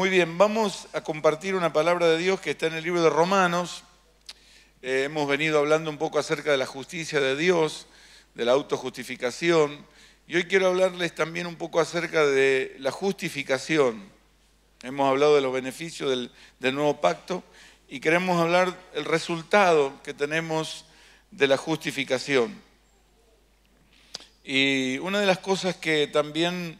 Muy bien, vamos a compartir una palabra de Dios que está en el libro de Romanos. Eh, hemos venido hablando un poco acerca de la justicia de Dios, de la autojustificación. Y hoy quiero hablarles también un poco acerca de la justificación. Hemos hablado de los beneficios del, nuevo pacto y queremos hablar del resultado que tenemos de la justificación. Y una de las cosas que también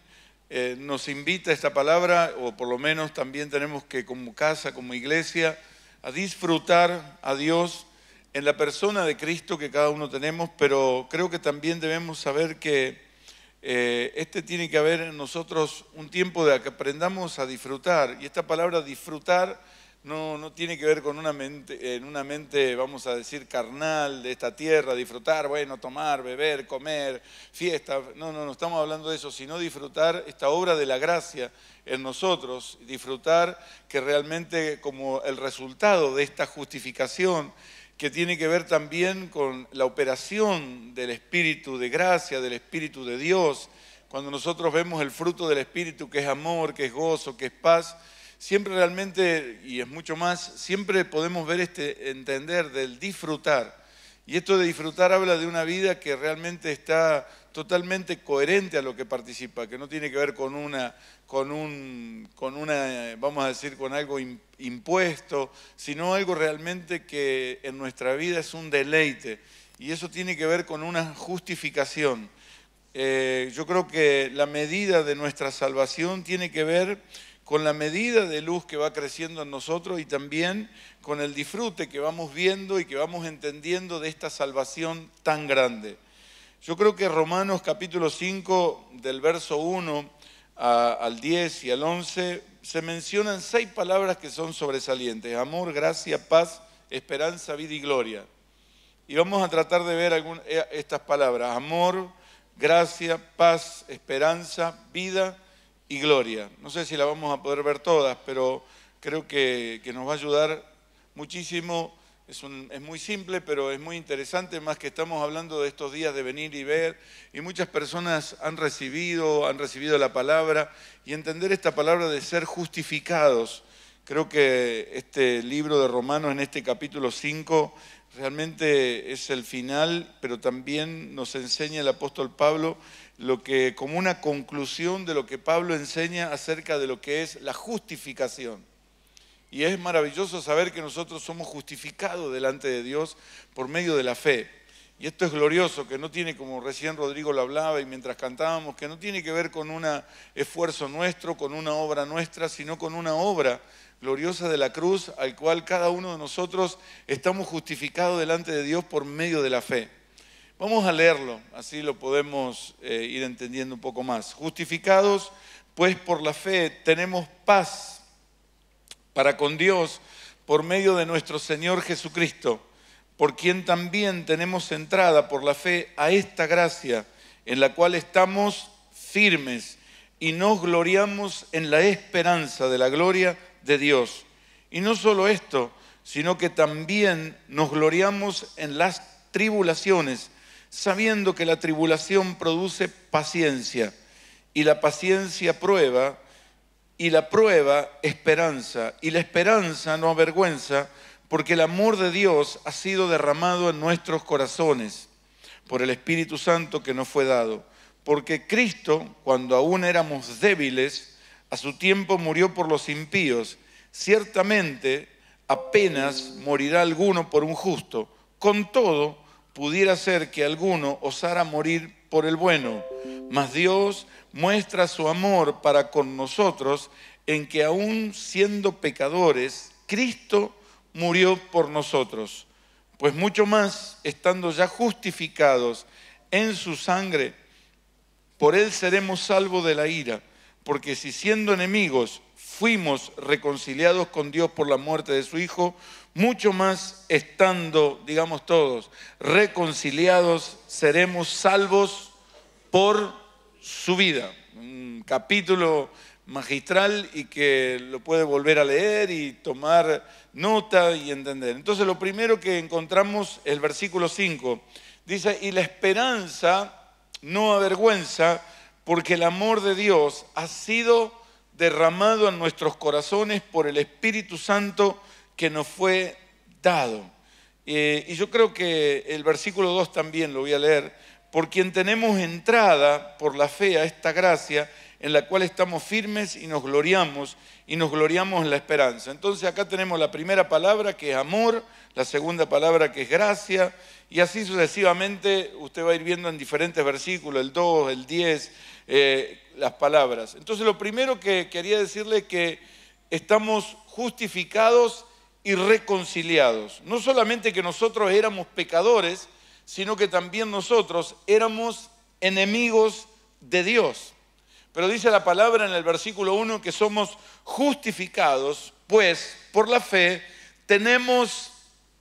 eh, nos invita esta palabra, o por lo menos también tenemos que como casa, como iglesia, a disfrutar a Dios en la persona de Cristo que cada uno tenemos, pero creo que también debemos saber que eh, este tiene que haber en nosotros un tiempo de que aprendamos a disfrutar. Y esta palabra disfrutar no, tiene que ver con una mente, en una mente, vamos a decir, carnal de esta tierra, disfrutar, bueno, tomar, beber, comer, fiesta. No, no, no estamos hablando de eso, sino disfrutar esta obra de la gracia en nosotros, disfrutar que realmente como el resultado de esta justificación que tiene que ver también con la operación del Espíritu de gracia, del Espíritu de Dios. Cuando nosotros vemos el fruto del Espíritu, que es amor, que es gozo, que es paz, siempre realmente, y es mucho más, siempre podemos ver este entender del disfrutar. Y esto de disfrutar habla de una vida que realmente está totalmente coherente a lo que participa, que no tiene que ver con una, con un, con una vamos a decir, con algo impuesto, sino algo realmente que en nuestra vida es un deleite. Y eso tiene que ver con una justificación. Eh, yo creo que la medida de nuestra salvación tiene que ver con la medida de luz que va creciendo en nosotros y también con el disfrute que vamos viendo y que vamos entendiendo de esta salvación tan grande. Yo creo que Romanos capítulo 5, del verso 1 al 10 y al 11, se mencionan seis palabras que son sobresalientes, amor, gracia, paz, esperanza, vida y gloria. Y vamos a tratar de ver eh, estas palabras, amor, gracia, paz, esperanza, vida y gloria. No sé si la vamos a poder ver todas, pero creo que, que nos va a ayudar muchísimo. Es, un, es, muy simple, pero es muy interesante, más que estamos hablando de estos días de venir y ver, y muchas personas han recibido, han recibido la palabra, y entender esta palabra de ser justificados. Creo que este libro de Romanos, en este capítulo 5, realmente es el final, pero también nos enseña el apóstol Pablo lo que, como una conclusión de lo que Pablo enseña acerca de lo que es la justificación. Y es maravilloso saber que nosotros somos justificados delante de Dios por medio de la fe. Y esto es glorioso, que no tiene, como recién Rodrigo lo hablaba y mientras cantábamos, que no tiene que ver con un esfuerzo nuestro, con una obra nuestra, sino con una obra gloriosa de la cruz al cual cada uno de nosotros estamos justificados delante de Dios por medio de la fe. Vamos a leerlo, así lo podemos eh, ir entendiendo un poco más. Justificados, pues por la fe tenemos paz para con Dios por medio de nuestro Señor Jesucristo, por quien también tenemos entrada por la fe a esta gracia en la cual estamos firmes y nos gloriamos en la esperanza de la gloria de Dios. Y no solo esto, sino que también nos gloriamos en las tribulaciones sabiendo que la tribulación produce paciencia, y la paciencia prueba, y la prueba esperanza, y la esperanza no avergüenza, porque el amor de Dios ha sido derramado en nuestros corazones por el Espíritu Santo que nos fue dado. Porque Cristo, cuando aún éramos débiles, a su tiempo murió por los impíos. Ciertamente apenas morirá alguno por un justo. Con todo, pudiera ser que alguno osara morir por el bueno, mas Dios muestra su amor para con nosotros en que aún siendo pecadores, Cristo murió por nosotros, pues mucho más, estando ya justificados en su sangre, por él seremos salvos de la ira, porque si siendo enemigos fuimos reconciliados con Dios por la muerte de su Hijo, mucho más estando, digamos todos, reconciliados, seremos salvos por su vida. Un capítulo magistral y que lo puede volver a leer y tomar nota y entender. Entonces lo primero que encontramos el versículo 5. Dice, y la esperanza no avergüenza, porque el amor de Dios ha sido derramado en nuestros corazones por el Espíritu Santo que nos fue dado. Eh, y yo creo que el versículo 2 también lo voy a leer. Por quien tenemos entrada por la fe a esta gracia en la cual estamos firmes y nos gloriamos y nos gloriamos en la esperanza. Entonces acá tenemos la primera palabra que es amor, la segunda palabra que es gracia y así sucesivamente usted va a ir viendo en diferentes versículos, el 2, el 10, eh, las palabras. Entonces lo primero que quería decirle es que estamos justificados y reconciliados. No solamente que nosotros éramos pecadores, sino que también nosotros éramos enemigos de Dios. Pero dice la palabra en el versículo 1 que somos justificados, pues por la fe tenemos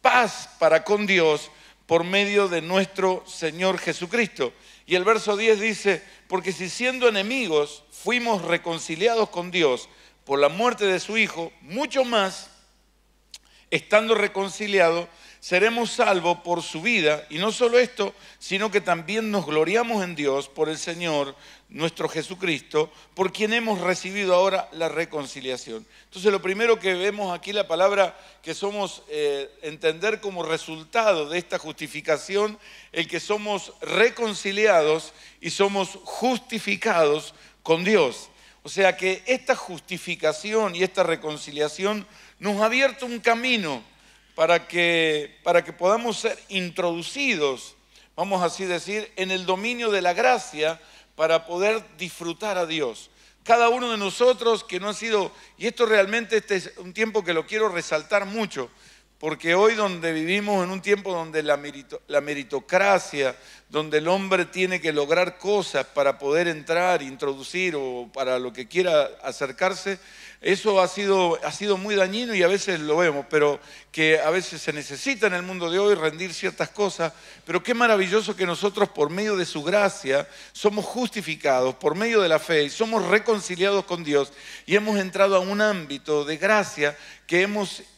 paz para con Dios por medio de nuestro Señor Jesucristo. Y el verso 10 dice, porque si siendo enemigos fuimos reconciliados con Dios por la muerte de su Hijo, mucho más estando reconciliados, seremos salvos por su vida. Y no solo esto, sino que también nos gloriamos en Dios por el Señor nuestro Jesucristo, por quien hemos recibido ahora la reconciliación. Entonces lo primero que vemos aquí, la palabra que somos eh, entender como resultado de esta justificación, el que somos reconciliados y somos justificados con Dios. O sea que esta justificación y esta reconciliación nos ha abierto un camino para que, para que podamos ser introducidos, vamos así decir, en el dominio de la gracia para poder disfrutar a Dios. Cada uno de nosotros que no ha sido, y esto realmente este es un tiempo que lo quiero resaltar mucho, porque hoy donde vivimos en un tiempo donde la, meritocracia, donde el hombre tiene que lograr cosas para poder entrar, introducir o para lo que quiera acercarse, eso ha sido, muy dañino y a veces lo vemos, pero que a veces se necesita en el mundo de hoy rendir ciertas cosas, pero qué maravilloso que nosotros por medio de su gracia somos justificados, por medio de la fe, y somos reconciliados con Dios y hemos entrado a un ámbito de gracia que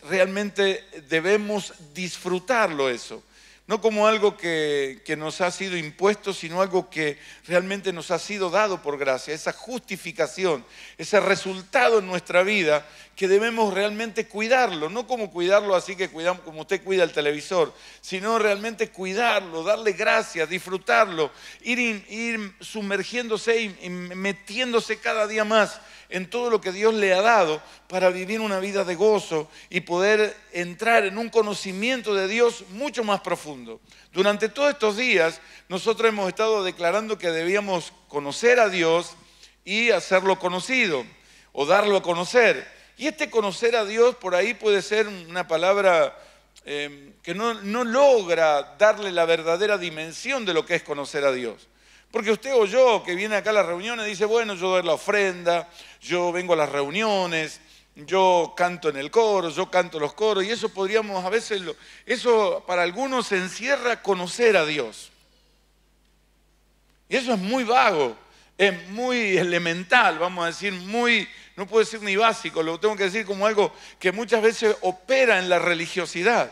realmente debemos disfrutarlo eso no como algo que, nos ha sido impuesto, sino algo que realmente nos ha sido dado por gracia, esa justificación, ese resultado en nuestra vida que debemos realmente cuidarlo, no como cuidarlo así que cuidamos como usted cuida el televisor, sino realmente cuidarlo, darle gracias, disfrutarlo, ir sumergiéndose y metiéndose cada día más en todo lo que Dios le ha dado para vivir una vida de gozo y poder entrar en un conocimiento de Dios mucho más profundo. Durante todos estos días nosotros hemos estado declarando que debíamos conocer a Dios y hacerlo conocido o darlo a conocer. Y este conocer a Dios por ahí puede ser una palabra em, que no, no logra darle la verdadera dimensión de lo que es conocer a Dios. Porque usted o yo que viene acá a las reuniones dice, bueno, yo doy la ofrenda, yo vengo a las reuniones, yo canto en el coro, yo canto los coros, y eso podríamos a veces, eso para algunos encierra conocer a Dios. Y eso es muy vago, es muy elemental, vamos a decir, muy, no puedo decir ni básico, lo tengo que decir como algo que muchas veces opera en la religiosidad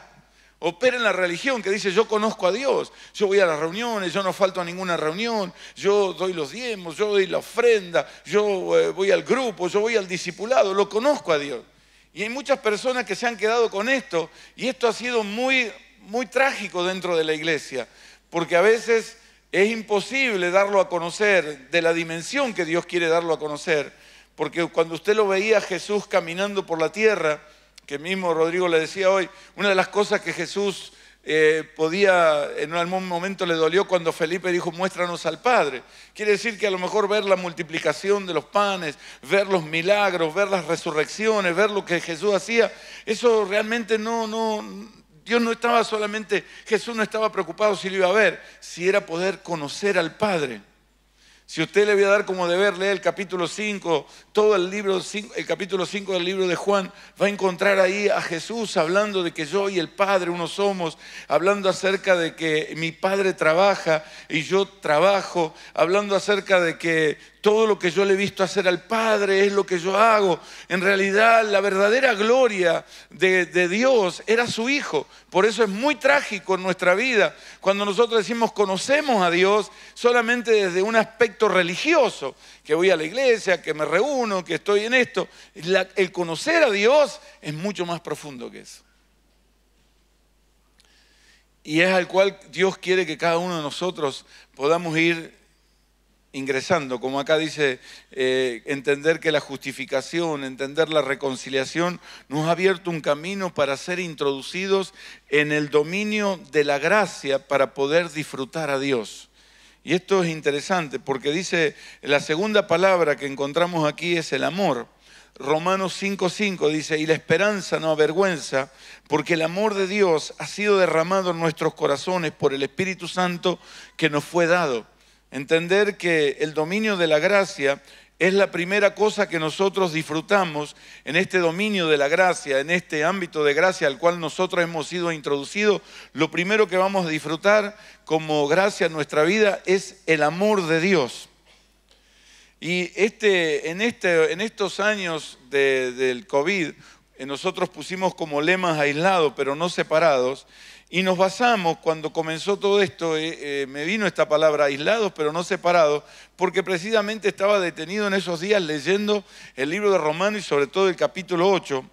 opera en la religión que dice yo conozco a Dios, yo voy a las reuniones, yo no falto a ninguna reunión, yo doy los diezmos, yo doy la ofrenda, yo eh, voy al grupo, yo voy al discipulado, lo conozco a Dios. Y hay muchas personas que se han quedado con esto y esto ha sido muy, muy trágico dentro de la iglesia, porque a veces es imposible darlo a conocer de la dimensión que Dios quiere darlo a conocer, porque cuando usted lo veía Jesús caminando por la tierra, que mismo Rodrigo le decía hoy, una de las cosas que Jesús eh, podía, en algún momento le dolió cuando Felipe dijo, muéstranos al Padre. Quiere decir que a lo mejor ver la multiplicación de los panes, ver los milagros, ver las resurrecciones, ver lo que Jesús hacía, eso realmente no, no, Dios no estaba solamente, Jesús no estaba preocupado si lo iba a ver, si era poder conocer al Padre. Si usted le voy a dar como deber leer el capítulo 5, todo el libro el capítulo 5 del libro de Juan, va a encontrar ahí a Jesús hablando de que yo y el Padre uno somos, hablando acerca de que mi Padre trabaja y yo trabajo, hablando acerca de que todo lo que yo le he visto hacer al Padre es lo que yo hago. En realidad la verdadera gloria de, Dios era su Hijo. Por eso es muy trágico en nuestra vida cuando nosotros decimos conocemos a Dios solamente desde un aspecto religioso, que voy a la iglesia, que me reúno, que estoy en esto. el conocer a Dios es mucho más profundo que eso. Y es al cual Dios quiere que cada uno de nosotros podamos ir ingresando, como acá dice, eh, entender que la justificación, entender la reconciliación, nos ha abierto un camino para ser introducidos en el dominio de la gracia para poder disfrutar a Dios. Y esto es interesante porque dice, la segunda palabra que encontramos aquí es el amor. Romanos 5:5 dice, y la esperanza no avergüenza, porque el amor de Dios ha sido derramado en nuestros corazones por el Espíritu Santo que nos fue dado. Entender que el dominio de la gracia es la primera cosa que nosotros disfrutamos en este dominio de la gracia, en este ámbito de gracia al cual nosotros hemos sido introducidos. Lo primero que vamos a disfrutar como gracia en nuestra vida es el amor de Dios. Y este, en, este, estos años del COVID eh, nosotros pusimos como lemas aislados, pero no separados, y nos basamos, cuando comenzó todo esto, eh, eh, me vino esta palabra, aislados, pero no separados, porque precisamente estaba detenido en esos días leyendo el libro de Romano y sobre todo el capítulo 8,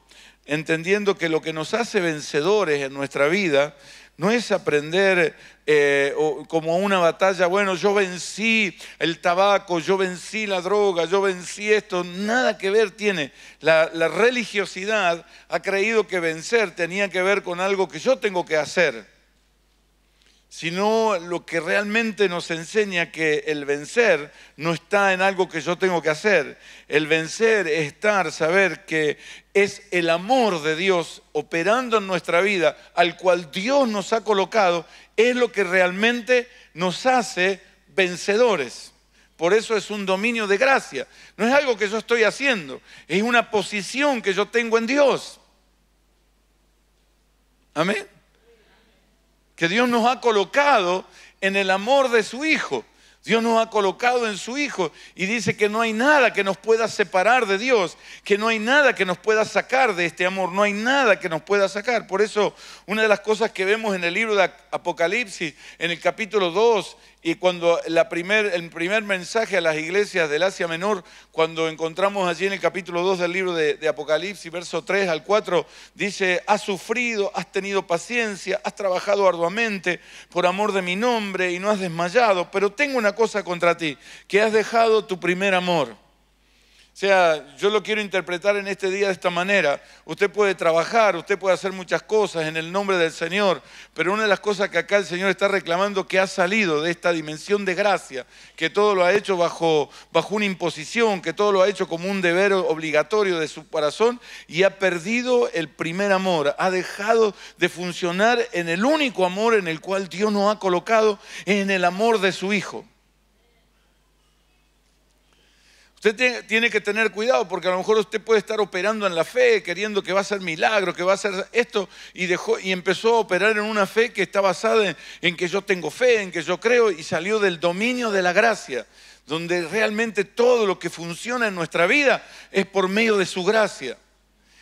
entendiendo que lo que nos hace vencedores en nuestra vida no es aprender eh, como una batalla, bueno, yo vencí el tabaco, yo vencí la droga, yo vencí esto, nada que ver tiene. la religiosidad ha creído que vencer tenía que ver con algo que yo tengo que hacer sino lo que realmente nos enseña que el vencer no está en algo que yo tengo que hacer. El vencer es estar, saber que es el amor de Dios operando en nuestra vida, al cual Dios nos ha colocado, es lo que realmente nos hace vencedores. Por eso es un dominio de gracia. No es algo que yo estoy haciendo, es una posición que yo tengo en Dios. Amén que Dios nos ha colocado en el amor de su Hijo. Dios nos ha colocado en su Hijo y dice que no hay nada que nos pueda separar de Dios, que no hay nada que nos pueda sacar de este amor, no hay nada que nos pueda sacar. Por eso una de las cosas que vemos en el libro de Apocalipsis, en el capítulo 2 y cuando el primer mensaje a las iglesias del Asia Menor, cuando encontramos allí en el capítulo 2 del libro de, de Apocalipsis, verso 3 al 4, dice, has sufrido, has tenido paciencia, has trabajado arduamente por amor de mi nombre y no has desmayado, pero tengo una cosa contra ti, que has dejado tu primer amor. O sea, yo lo quiero interpretar en este día de esta manera. Usted puede trabajar, usted puede hacer muchas cosas en el nombre del Señor, pero una de las cosas que acá el Señor está reclamando que ha salido de esta dimensión de gracia, que todo lo ha hecho bajo, bajo una imposición, que todo lo ha hecho como un deber obligatorio de su corazón y ha perdido el primer amor, ha dejado de funcionar en el único amor en el cual Dios nos ha colocado, en el amor de su Hijo. Usted tiene que tener cuidado porque a lo mejor usted puede estar operando en la fe, queriendo que va a ser milagro, que va a ser esto, y, dejó, y empezó a operar en una fe que está basada en que yo tengo fe, en que yo creo, y salió del dominio de la gracia, donde realmente todo lo que funciona en nuestra vida es por medio de su gracia.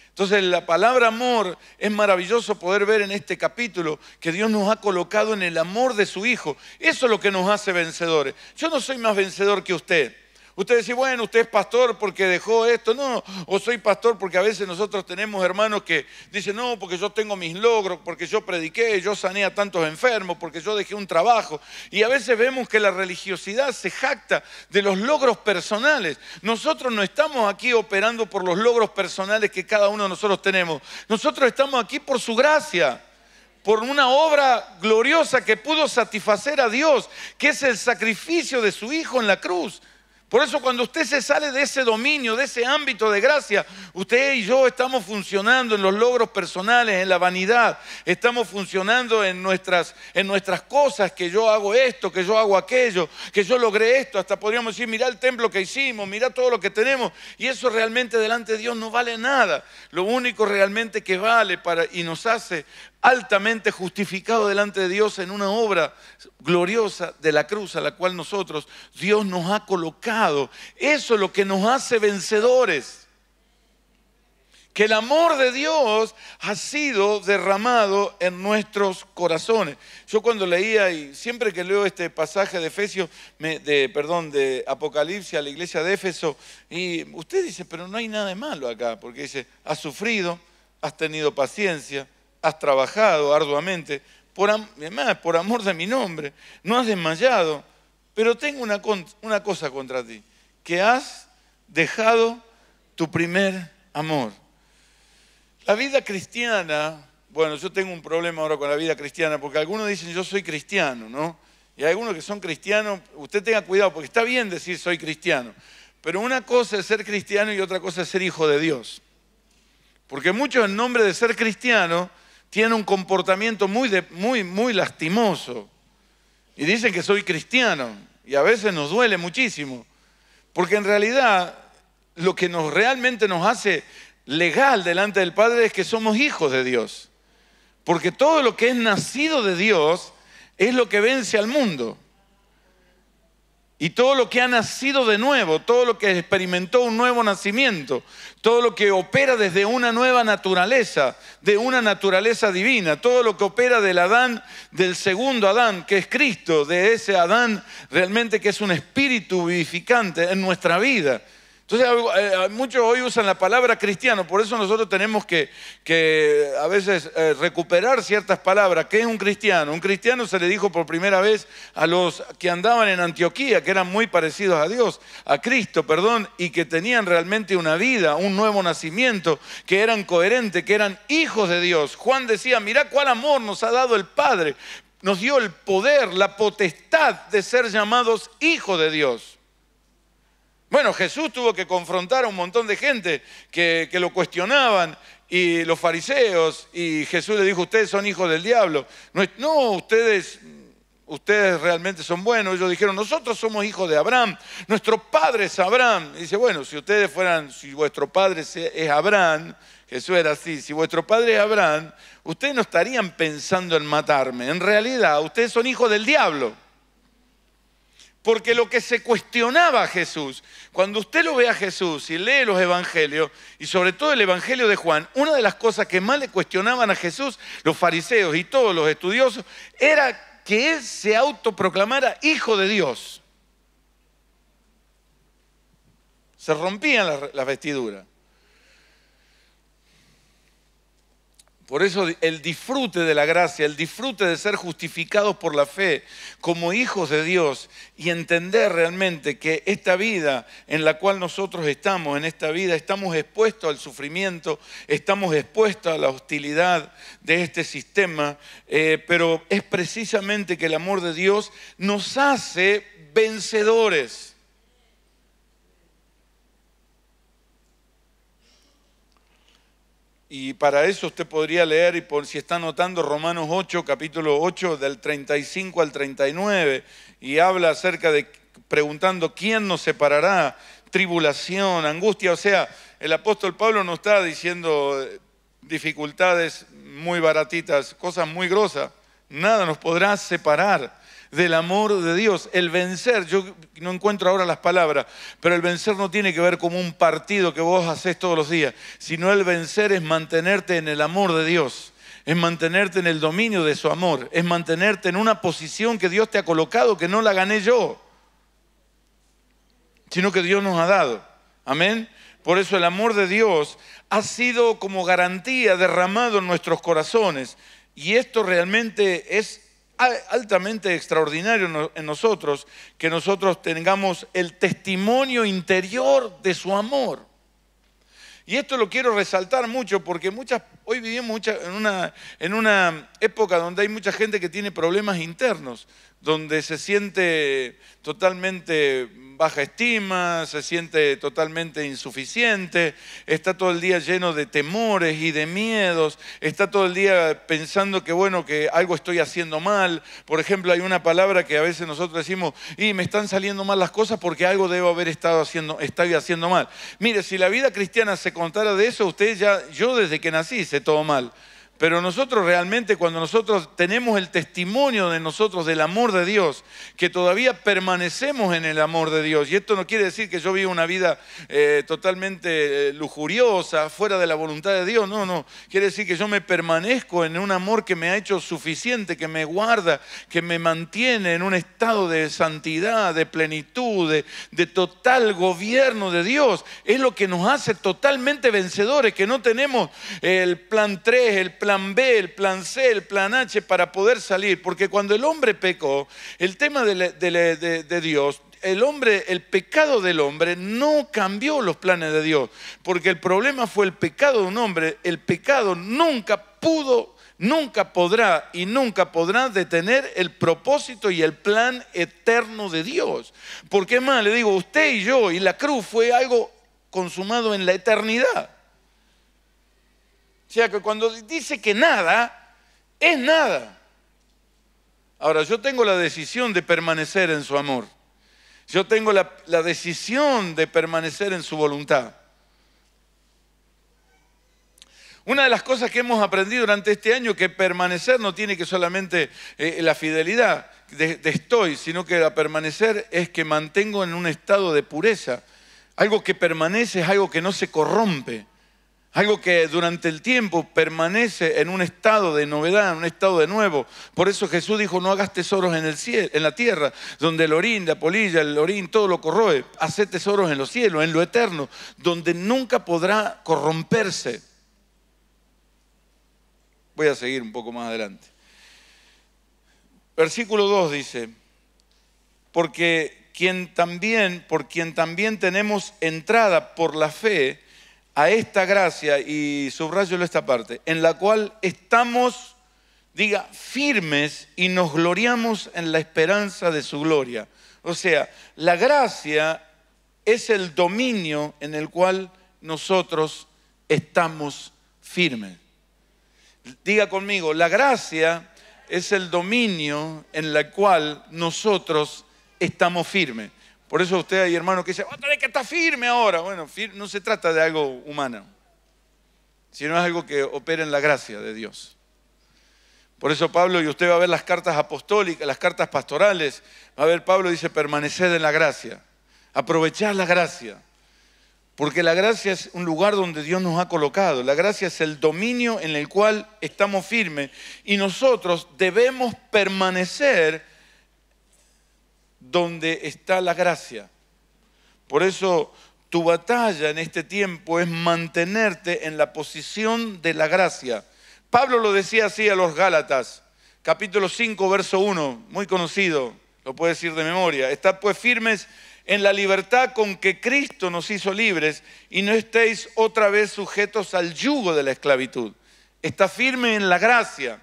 Entonces la palabra amor es maravilloso poder ver en este capítulo que Dios nos ha colocado en el amor de su Hijo. Eso es lo que nos hace vencedores. Yo no soy más vencedor que usted. Usted dice, bueno, usted es pastor porque dejó esto. No, o soy pastor porque a veces nosotros tenemos hermanos que dicen, no, porque yo tengo mis logros, porque yo prediqué, yo sané a tantos enfermos, porque yo dejé un trabajo. Y a veces vemos que la religiosidad se jacta de los logros personales. Nosotros no estamos aquí operando por los logros personales que cada uno de nosotros tenemos. Nosotros estamos aquí por su gracia por una obra gloriosa que pudo satisfacer a Dios, que es el sacrificio de su Hijo en la cruz. Por eso cuando usted se sale de ese dominio, de ese ámbito de gracia, usted y yo estamos funcionando en los logros personales, en la vanidad, estamos funcionando en nuestras, en nuestras cosas, que yo hago esto, que yo hago aquello, que yo logré esto, hasta podríamos decir, mirá el templo que hicimos, mira todo lo que tenemos, y eso realmente delante de Dios no vale nada. Lo único realmente que vale para, y nos hace altamente justificado delante de Dios en una obra gloriosa de la cruz a la cual nosotros, Dios nos ha colocado eso es lo que nos hace vencedores. Que el amor de Dios ha sido derramado en nuestros corazones. Yo cuando leía y siempre que leo este pasaje de Efesios, de, perdón, de Apocalipsis a la iglesia de Éfeso, y usted dice, pero no hay nada de malo acá, porque dice, has sufrido, has tenido paciencia, has trabajado arduamente, por, por amor de mi nombre, no has desmayado pero tengo una, cosa contra ti, que has dejado tu primer amor. La vida cristiana, bueno, yo tengo un problema ahora con la vida cristiana, porque algunos dicen yo soy cristiano, ¿no? Y algunos que son cristianos, usted tenga cuidado, porque está bien decir soy cristiano, pero una cosa es ser cristiano y otra cosa es ser hijo de Dios. Porque muchos en nombre de ser cristiano tienen un comportamiento muy, muy, muy lastimoso. Y dicen que soy cristiano. Y a veces nos duele muchísimo. Porque en realidad lo que nos, realmente nos hace legal delante del Padre es que somos hijos de Dios. Porque todo lo que es nacido de Dios es lo que vence al mundo. Y todo lo que ha nacido de nuevo, todo lo que experimentó un nuevo nacimiento, todo lo que opera desde una nueva naturaleza, de una naturaleza divina, todo lo que opera del Adán, del segundo Adán, que es Cristo, de ese Adán realmente que es un espíritu vivificante en nuestra vida entonces eh, muchos hoy usan la palabra cristiano, por eso nosotros tenemos que, a veces eh, recuperar ciertas palabras. ¿Qué es un cristiano? Un cristiano se le dijo por primera vez a los que andaban en Antioquía, que eran muy parecidos a Dios, a Cristo, perdón, y que tenían realmente una vida, un nuevo nacimiento, que eran coherentes, que eran hijos de Dios. Juan decía, mirá cuál amor nos ha dado el Padre. Nos dio el poder, la potestad de ser llamados hijos de Dios. Bueno, Jesús tuvo que confrontar a un montón de gente que, lo cuestionaban y los fariseos y Jesús le dijo, ustedes son hijos del diablo. No, no ustedes ustedes realmente son buenos. Ellos dijeron, nosotros somos hijos de Abraham, nuestro padre es Abraham. Y dice, bueno, si ustedes fueran, si vuestro padre es Abraham, Jesús era así, si vuestro padre es Abraham, ustedes no estarían pensando en matarme. En realidad, ustedes son hijos del diablo. Porque lo que se cuestionaba a Jesús, cuando usted lo ve a Jesús y lee los evangelios, y sobre todo el evangelio de Juan, una de las cosas que más le cuestionaban a Jesús los fariseos y todos los estudiosos era que él se autoproclamara hijo de Dios. Se rompían las vestiduras. Por eso el disfrute de la gracia, el disfrute de ser justificados por la fe como hijos de Dios y entender realmente que esta vida en la cual nosotros estamos, en esta vida, estamos expuestos al sufrimiento, estamos expuestos a la hostilidad de este sistema, eh, pero es precisamente que el amor de Dios nos hace vencedores. Y para eso usted podría leer, y por si está notando, Romanos 8, capítulo 8, del 35 al 39, y habla acerca de preguntando quién nos separará, tribulación, angustia. O sea, el apóstol Pablo no está diciendo eh, dificultades muy baratitas, cosas muy grosas. Nada nos podrá separar del amor de Dios. El vencer, yo no encuentro ahora las palabras, pero el vencer no tiene que ver como un partido que vos haces todos los días, sino el vencer es mantenerte en el amor de Dios es mantenerte en el dominio de su amor, es mantenerte en una posición que Dios te ha colocado, que no la gané yo, sino que Dios nos ha dado. Amén. Por eso el amor de Dios ha sido como garantía derramado en nuestros corazones. Y esto realmente es altamente extraordinario en nosotros que nosotros tengamos el testimonio interior de su amor. Y esto lo quiero resaltar mucho porque hoy vivimos en una época donde hay mucha gente que tiene problemas internos, donde se siente totalmente baja estima, se siente totalmente insuficiente, está todo el día lleno de temores y de miedos, está todo el día pensando que bueno, que algo estoy haciendo mal. Por ejemplo, hay una palabra que a veces nosotros decimos, y me están saliendo mal las cosas porque algo debo haber estado haciendo, haciendo mal. Mire, si la vida cristiana se contara de eso, usted ya, yo desde que nací hice todo mal. Pero nosotros realmente cuando nosotros tenemos el testimonio de nosotros del amor de Dios, que todavía permanecemos en el amor de Dios, y esto no quiere decir que yo viva una vida eh, totalmente eh, lujuriosa, fuera de la voluntad de Dios, no, no, quiere decir que yo me permanezco en un amor que me ha hecho suficiente, que me guarda, que me mantiene en un estado de santidad, de plenitud, de, total gobierno de Dios. Es lo que nos hace totalmente vencedores, que no tenemos el plan 3, el plan plan B, el plan C, el plan H para poder salir. Porque cuando el hombre pecó, el tema de, Dios, el hombre, el pecado del hombre no cambió los planes de Dios. Porque el problema fue el pecado de un hombre. El pecado nunca pudo nunca podrá y nunca podrá detener el propósito y el plan eterno de Dios. Porque más, le digo, usted y yo y la cruz fue algo consumado en la eternidad sea que cuando dice que nada, es nada. Ahora, yo tengo la decisión de permanecer en su amor. Yo tengo la, decisión de permanecer en su voluntad. Una de las cosas que hemos aprendido durante este año que permanecer no tiene que solamente eh, la fidelidad de, estoy, sino que la permanecer es que mantengo en un estado de pureza. Algo que permanece es algo que no se corrompe. Algo que durante el tiempo permanece en un estado de novedad, en un estado de nuevo. Por eso Jesús dijo, no hagas tesoros en, el en la tierra, donde el orín, la polilla, el orín, todo lo corroe. Haz tesoros en los cielos, en lo eterno, donde nunca podrá corromperse. Voy a seguir un poco más adelante. Versículo 2 dice, porque quien también, por quien también tenemos entrada por la fe, a esta gracia, y subrayo esta parte, en la cual estamos, diga, firmes y nos gloriamos en la esperanza de su gloria. O sea, la gracia es el dominio en el cual nosotros estamos firmes. Diga conmigo, la gracia es el dominio en el cual nosotros estamos firmes. Por eso usted hay hermanos que dicen, oh, es que estar firme ahora. Bueno, no se trata de algo humano, sino es algo que opera en la gracia de Dios. Por eso Pablo, y usted va a ver las cartas apostólicas, las cartas pastorales, va a ver Pablo dice, permaneced en la gracia, aprovechad la gracia, porque la gracia es un lugar donde Dios nos ha colocado, la gracia es el dominio en el cual estamos firmes y nosotros debemos permanecer donde está la gracia. Por eso tu batalla en este tiempo es mantenerte en la posición de la gracia. Pablo lo decía así a los Gálatas, capítulo 5, verso 1, muy conocido, lo puede decir de memoria. Estad pues firmes en la libertad con que Cristo nos hizo libres y no estéis otra vez sujetos al yugo de la esclavitud. Está firme en la gracia.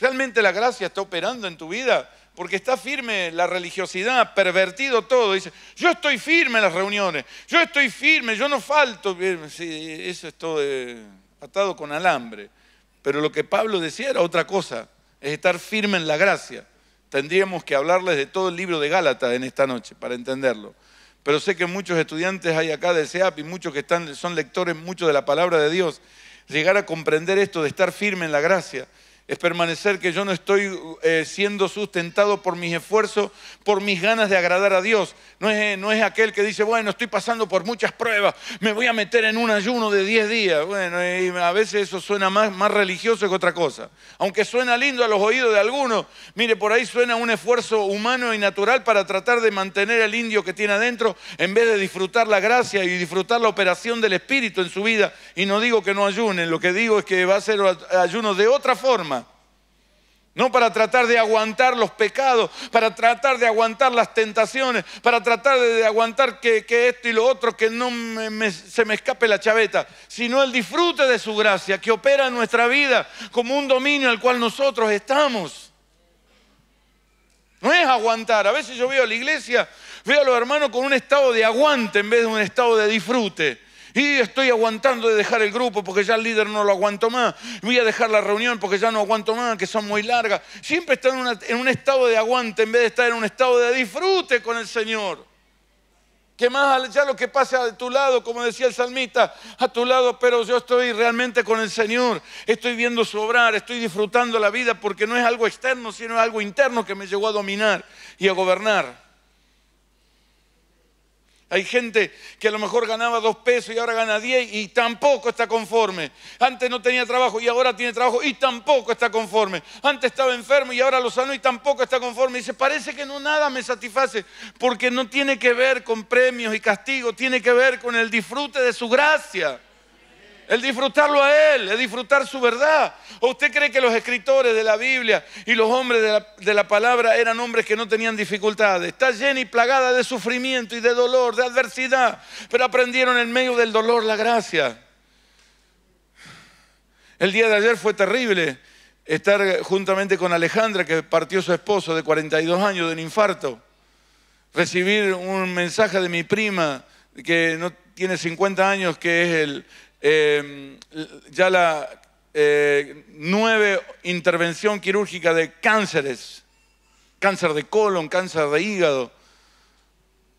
¿Realmente la gracia está operando en tu vida? porque está firme la religiosidad, pervertido todo. Dice, yo estoy firme en las reuniones, yo estoy firme, yo no falto. eso es todo eh, atado con alambre. Pero lo que Pablo decía era otra cosa, es estar firme en la gracia. Tendríamos que hablarles de todo el libro de Gálatas en esta noche para entenderlo. Pero sé que muchos estudiantes hay acá de SEAP y muchos que están, son lectores mucho de la palabra de Dios. Llegar a comprender esto de estar firme en la gracia es permanecer que yo no estoy eh, siendo sustentado por mis esfuerzos, por mis ganas de agradar a Dios. No es, no es aquel que dice, bueno, estoy pasando por muchas pruebas, me voy a meter en un ayuno de 10 días. Bueno, y a veces eso suena más, más religioso que otra cosa. Aunque suena lindo a los oídos de algunos, mire, por ahí suena un esfuerzo humano y natural para tratar de mantener el indio que tiene adentro en vez de disfrutar la gracia y disfrutar la operación del Espíritu en su vida. Y no digo que no ayunen, lo que digo es que va a ser ayuno de otra forma no para tratar de aguantar los pecados, para tratar de aguantar las tentaciones, para tratar de aguantar que, esto y lo otro, que no se me escape la chaveta, sino el disfrute de su gracia que opera en nuestra vida como un dominio al cual nosotros estamos. No es aguantar. A veces yo veo a la iglesia, veo a los hermanos con un estado de aguante en vez de un estado de disfrute. Y estoy aguantando de dejar el grupo porque ya el líder no lo aguanto más. Voy a dejar la reunión porque ya no aguanto más, que son muy largas. Siempre están en, un estado de aguante en vez de estar en un estado de disfrute con el Señor. Que más allá lo que pase a tu lado, como decía el salmista, a tu lado, pero yo estoy realmente con el Señor, estoy viendo su obrar, estoy disfrutando la vida porque no es algo externo, sino algo interno que me llegó a dominar y a gobernar. Hay gente que a lo mejor ganaba dos pesos y ahora gana diez y tampoco está conforme. Antes no tenía trabajo y ahora tiene trabajo y tampoco está conforme. Antes estaba enfermo y ahora lo sano y tampoco está conforme. Y dice, parece que no nada me satisface porque no tiene que ver con premios y castigos, tiene que ver con el disfrute de su gracia el disfrutarlo a Él, el disfrutar su verdad. ¿O usted cree que los escritores de la Biblia y los hombres de la, palabra eran hombres que no tenían dificultades? Está llena y plagada de sufrimiento y de dolor, de adversidad, pero aprendieron en medio del dolor la gracia. El día de ayer fue terrible estar juntamente con Alejandra, que partió su esposo de 42 años de un infarto, recibir un mensaje de mi prima que no tiene 50 años, que es el, Em, ya la eh, nueve intervención quirúrgica de cánceres, cáncer de colon, cáncer de hígado,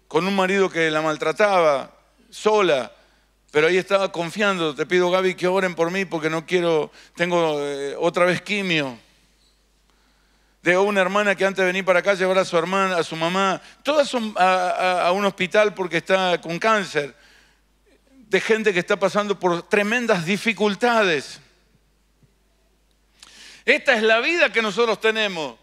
con un marido que la maltrataba, sola, pero ahí estaba confiando, te pido Gaby que oren por mí porque no quiero, tengo eh, otra vez quimio. De una hermana que antes de venir para acá llevar a su hermana, a su mamá, todas a un hospital porque está con cáncer de gente que está pasando por tremendas dificultades. Esta es la vida que nosotros tenemos.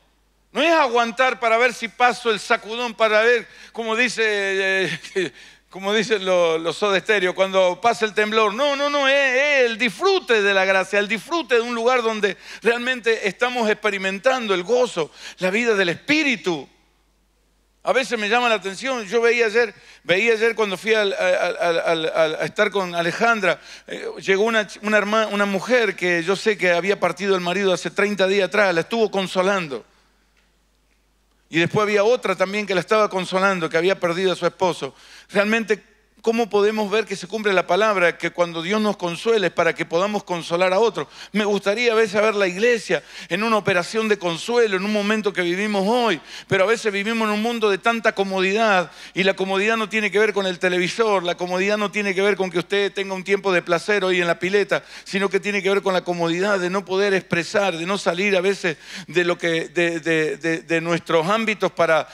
No es aguantar para ver si paso el sacudón, para ver, como dice... Eh, como dicen los, los cuando pasa el temblor. No, no, no, es, el disfrute de la gracia, el disfrute de un lugar donde realmente estamos experimentando el gozo, la vida del Espíritu. A veces me llama la atención, yo veía ayer, veía cuando fui a estar con Alejandra, eh, llegó una, una mujer que yo sé que había partido el marido hace 30 días atrás, la estuvo consolando. Y después había otra también que la estaba consolando, que había perdido a su esposo. Realmente ¿Cómo podemos ver que se cumple la palabra? Que cuando Dios nos consuele es para que podamos consolar a otros. Me gustaría a veces ver la iglesia en una operación de consuelo, en un momento que vivimos hoy, pero a veces vivimos en un mundo de tanta comodidad y la comodidad no tiene que ver con el televisor, la comodidad no tiene que ver con que usted tenga un tiempo de placer hoy en la pileta, sino que tiene que ver con la comodidad de no poder expresar, de no salir a veces de, lo que, de, nuestros ámbitos para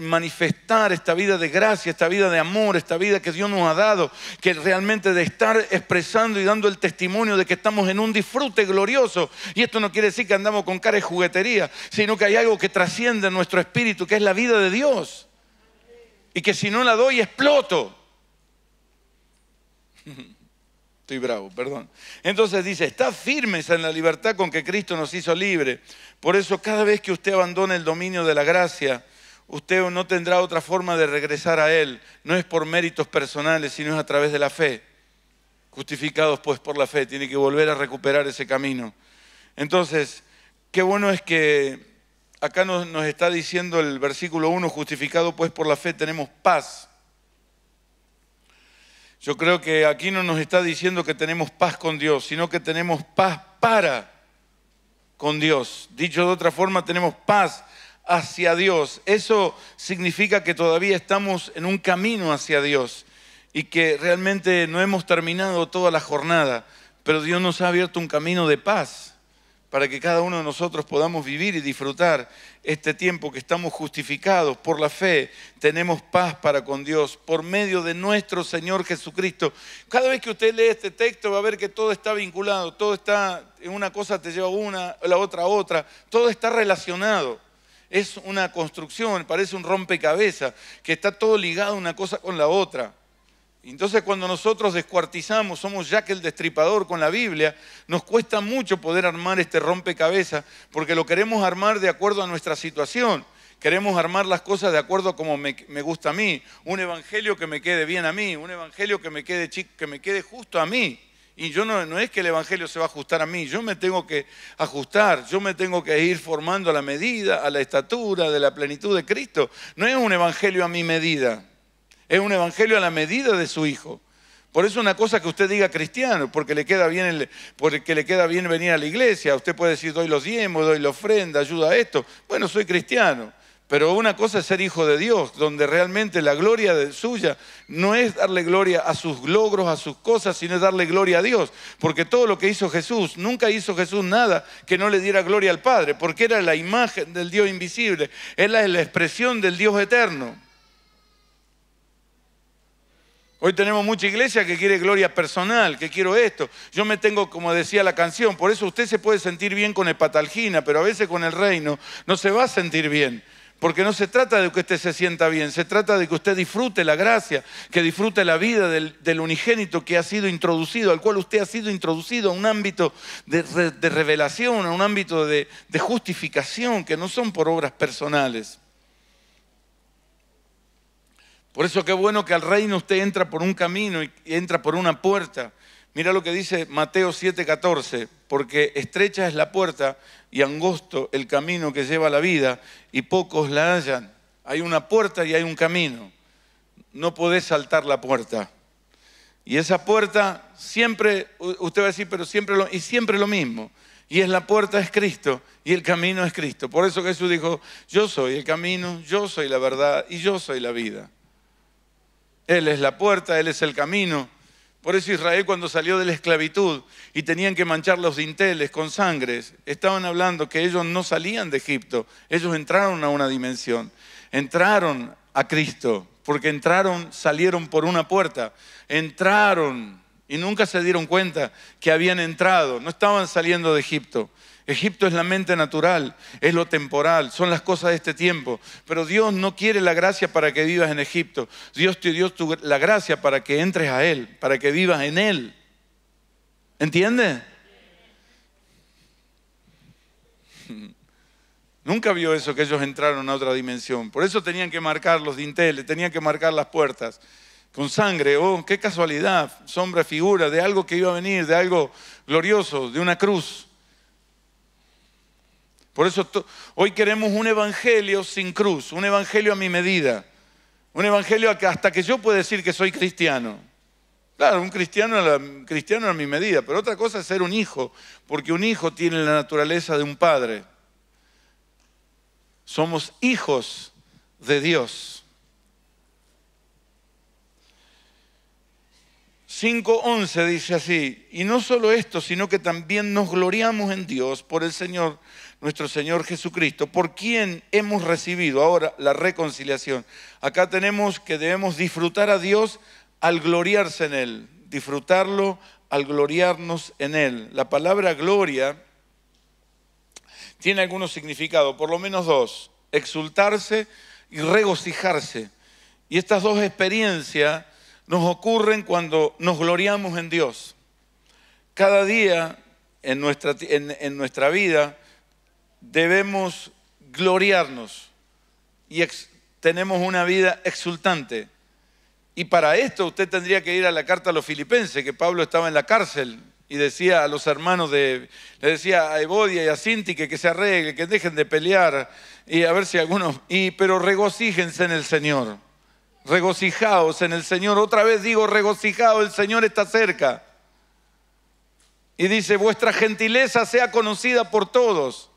manifestar esta vida de gracia, esta vida de amor, esta vida que Dios nos ha dado, que realmente de estar expresando y dando el testimonio de que estamos en un disfrute glorioso. Y esto no quiere decir que andamos con cara de juguetería, sino que hay algo que trasciende nuestro espíritu, que es la vida de Dios. Y que si no la doy, exploto. Estoy bravo, perdón. Entonces dice, está firmes en la libertad con que Cristo nos hizo libre. Por eso cada vez que usted abandona el dominio de la gracia, usted no tendrá otra forma de regresar a Él. No es por méritos personales, sino es a través de la fe. Justificados pues por la fe, tiene que volver a recuperar ese camino. Entonces, qué bueno es que acá nos, está diciendo el versículo 1, justificado pues por la fe tenemos paz. Yo creo que aquí no nos está diciendo que tenemos paz con Dios, sino que tenemos paz para con Dios. Dicho de otra forma, tenemos paz hacia Dios. Eso significa que todavía estamos en un camino hacia Dios y que realmente no hemos terminado toda la jornada, pero Dios nos ha abierto un camino de paz para que cada uno de nosotros podamos vivir y disfrutar este tiempo que estamos justificados por la fe, tenemos paz para con Dios por medio de nuestro Señor Jesucristo. Cada vez que usted lee este texto va a ver que todo está vinculado, todo está, una cosa te lleva a una, la otra a otra, todo está relacionado es una construcción, parece un rompecabezas, que está todo ligado una cosa con la otra. Entonces cuando nosotros descuartizamos, somos ya que el destripador con la Biblia, nos cuesta mucho poder armar este rompecabezas porque lo queremos armar de acuerdo a nuestra situación. Queremos armar las cosas de acuerdo a como me, me, gusta a mí. Un evangelio que me quede bien a mí, un evangelio que me quede, que me quede justo a mí. Y yo no, no es que el Evangelio se va a ajustar a mí, yo me tengo que ajustar, yo me tengo que ir formando a la medida, a la estatura de la plenitud de Cristo. No es un Evangelio a mi medida, es un Evangelio a la medida de su Hijo. Por eso una cosa que usted diga cristiano, porque le queda bien, porque le queda bien venir a la iglesia, usted puede decir doy los diezmos, doy la ofrenda, ayuda a esto. Bueno, soy cristiano. Pero una cosa es ser hijo de Dios, donde realmente la gloria suya no es darle gloria a sus logros, a sus cosas, sino darle gloria a Dios. Porque todo lo que hizo Jesús, nunca hizo Jesús nada que no le diera gloria al Padre, porque era la imagen del Dios invisible, él es la expresión del Dios eterno. Hoy tenemos mucha iglesia que quiere gloria personal, que quiero esto. Yo me tengo, como decía la canción, por eso usted se puede sentir bien con hepatalgina, pero a veces con el reino no se va a sentir bien. Porque no se trata de que usted se sienta bien, se trata de que usted disfrute la gracia, que disfrute la vida del, unigénito que ha sido introducido, al cual usted ha sido introducido a un ámbito de, revelación, a un ámbito de, de justificación, que no son por obras personales. Por eso qué bueno que al reino usted entra por un camino y entra por una puerta Mira lo que dice Mateo 7:14, porque estrecha es la puerta y angosto el camino que lleva a la vida y pocos la hallan. Hay una puerta y hay un camino. No podés saltar la puerta. Y esa puerta siempre, usted va a decir, pero siempre lo, y siempre lo mismo. Y es la puerta es Cristo y el camino es Cristo. Por eso Jesús dijo, yo soy el camino, yo soy la verdad y yo soy la vida. Él es la puerta, Él es el camino. Por eso Israel cuando salió de la esclavitud y tenían que manchar los dinteles con sangres, estaban hablando que ellos no salían de Egipto, ellos entraron a una dimensión, entraron a Cristo, porque entraron, salieron por una puerta, entraron y nunca se dieron cuenta que habían entrado, no estaban saliendo de Egipto. Egipto es la mente natural, es lo temporal, son las cosas de este tiempo. Pero Dios no quiere la gracia para que vivas en Egipto. Dios te dio la gracia para que entres a Él, para que vivas en Él. ¿Entiendes? Nunca vio eso que ellos entraron a otra dimensión. Por eso tenían que marcar los dinteles, tenían que marcar las puertas con sangre. Oh, qué casualidad, sombra, figura de algo que iba a venir, de algo glorioso, de una cruz. Por eso hoy queremos un evangelio sin cruz, un evangelio a mi medida, un evangelio hasta que yo pueda decir que soy cristiano. Claro, un cristiano a, cristiano a mi medida, pero otra cosa es ser un hijo, porque un hijo tiene la naturaleza de un padre. Somos hijos de Dios. 5.11 dice así, y no solo esto, sino que también nos gloriamos en Dios por el Señor nuestro Señor Jesucristo, por quien hemos recibido ahora la reconciliación. Acá tenemos que debemos disfrutar a Dios al gloriarse en Él, disfrutarlo al gloriarnos en Él. La palabra gloria tiene algunos significados, por lo menos dos, exultarse y regocijarse. Y estas dos experiencias nos ocurren cuando nos gloriamos en Dios. Cada día en nuestra, en nuestra vida debemos gloriarnos y tenemos una vida exultante. Y para esto usted tendría que ir a la carta a los filipenses, que Pablo estaba en la cárcel y decía a los hermanos de, le decía a Evodia y a Sinti que, se arregle, que dejen de pelear y a ver si algunos, y, pero regocíjense en el Señor, regocijaos en el Señor. Otra vez digo, regocijaos, el Señor está cerca. Y dice, vuestra gentileza sea conocida por todos.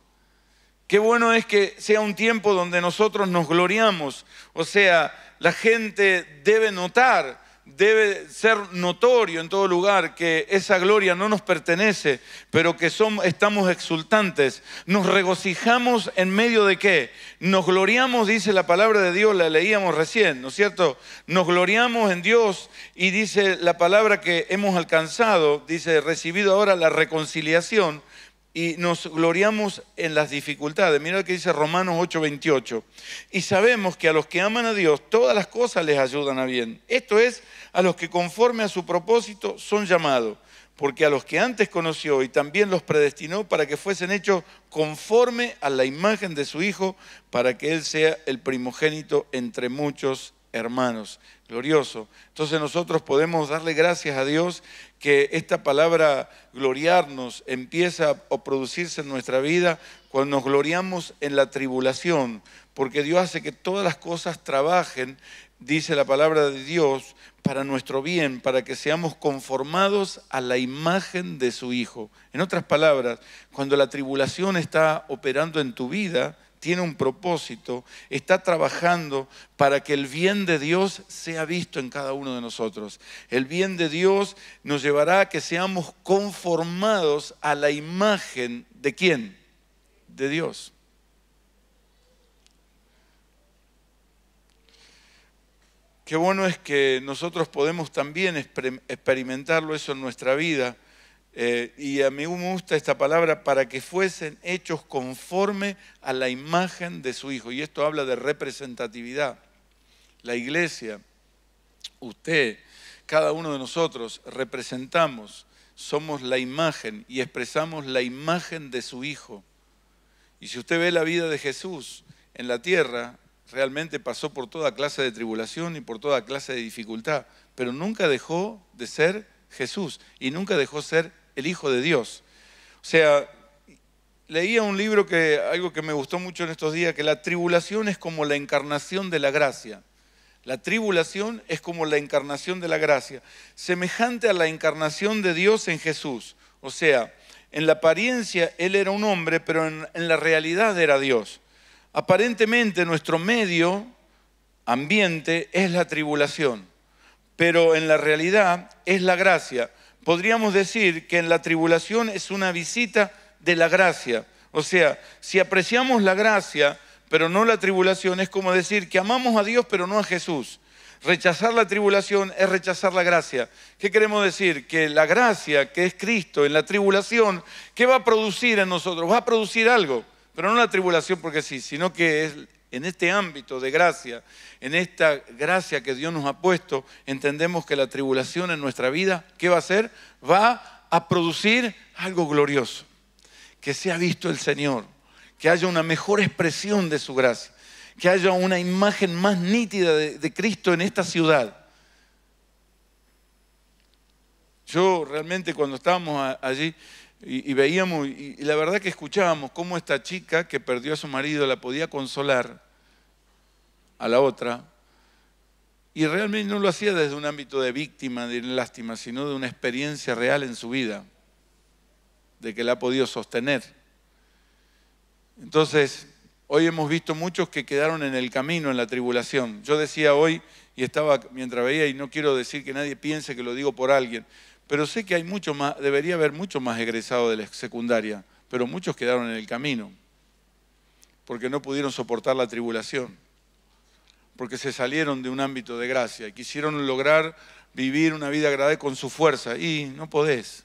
Qué bueno es que sea un tiempo donde nosotros nos gloriamos. O sea, la gente debe notar, debe ser notorio en todo lugar que esa gloria no nos pertenece, pero que somos, estamos exultantes. Nos regocijamos en medio de qué? Nos gloriamos, dice la palabra de Dios, la leíamos recién, ¿no es cierto? Nos gloriamos en Dios y dice la palabra que hemos alcanzado, dice, recibido ahora la reconciliación y nos gloriamos en las dificultades. Mira lo que dice Romanos 8:28. Y sabemos que a los que aman a Dios todas las cosas les ayudan a bien. Esto es, a los que conforme a su propósito son llamados. Porque a los que antes conoció y también los predestinó para que fuesen hechos conforme a la imagen de su Hijo, para que Él sea el primogénito entre muchos hermanos glorioso. Entonces nosotros podemos darle gracias a Dios que esta palabra gloriarnos empieza a producirse en nuestra vida cuando nos gloriamos en la tribulación, porque Dios hace que todas las cosas trabajen, dice la palabra de Dios, para nuestro bien, para que seamos conformados a la imagen de su Hijo. En otras palabras, cuando la tribulación está operando en tu vida, tiene un propósito, está trabajando para que el bien de Dios sea visto en cada uno de nosotros. El bien de Dios nos llevará a que seamos conformados a la imagen de quién? De Dios. Qué bueno es que nosotros podemos también experimentarlo eso en nuestra vida eh, y a mí me gusta esta palabra, para que fuesen hechos conforme a la imagen de su Hijo. Y esto habla de representatividad. La iglesia, usted, cada uno de nosotros representamos, somos la imagen y expresamos la imagen de su Hijo. Y si usted ve la vida de Jesús en la tierra, realmente pasó por toda clase de tribulación y por toda clase de dificultad, pero nunca dejó de ser Jesús y nunca dejó ser el Hijo de Dios. O sea, leía un libro que algo que me gustó mucho en estos días, que la tribulación es como la encarnación de la gracia. La tribulación es como la encarnación de la gracia, semejante a la encarnación de Dios en Jesús. O sea, en la apariencia Él era un hombre, pero en, la realidad era Dios. Aparentemente nuestro medio, ambiente, es la tribulación, pero en la realidad es la gracia podríamos decir que en la tribulación es una visita de la gracia. O sea, si apreciamos la gracia, pero no la tribulación, es como decir que amamos a Dios, pero no a Jesús. Rechazar la tribulación es rechazar la gracia. ¿Qué queremos decir? Que la gracia, que es Cristo en la tribulación, ¿qué va a producir en nosotros? Va a producir algo, pero no la tribulación porque sí, sino que es en este ámbito de gracia, en esta gracia que Dios nos ha puesto, entendemos que la tribulación en nuestra vida, ¿qué va a hacer? Va a producir algo glorioso, que sea visto el Señor, que haya una mejor expresión de su gracia, que haya una imagen más nítida de, Cristo en esta ciudad. Yo realmente cuando estábamos allí y, veíamos, y, la verdad que escuchábamos cómo esta chica que perdió a su marido la podía consolar, a la otra. Y realmente no lo hacía desde un ámbito de víctima, de lástima, sino de una experiencia real en su vida, de que la ha podido sostener. Entonces, hoy hemos visto muchos que quedaron en el camino, en la tribulación. Yo decía hoy, y estaba mientras veía, y no quiero decir que nadie piense que lo digo por alguien, pero sé que hay mucho más, debería haber mucho más egresado de la secundaria, pero muchos quedaron en el camino, porque no pudieron soportar la tribulación porque se salieron de un ámbito de gracia y quisieron lograr vivir una vida agradable con su fuerza. Y no podés.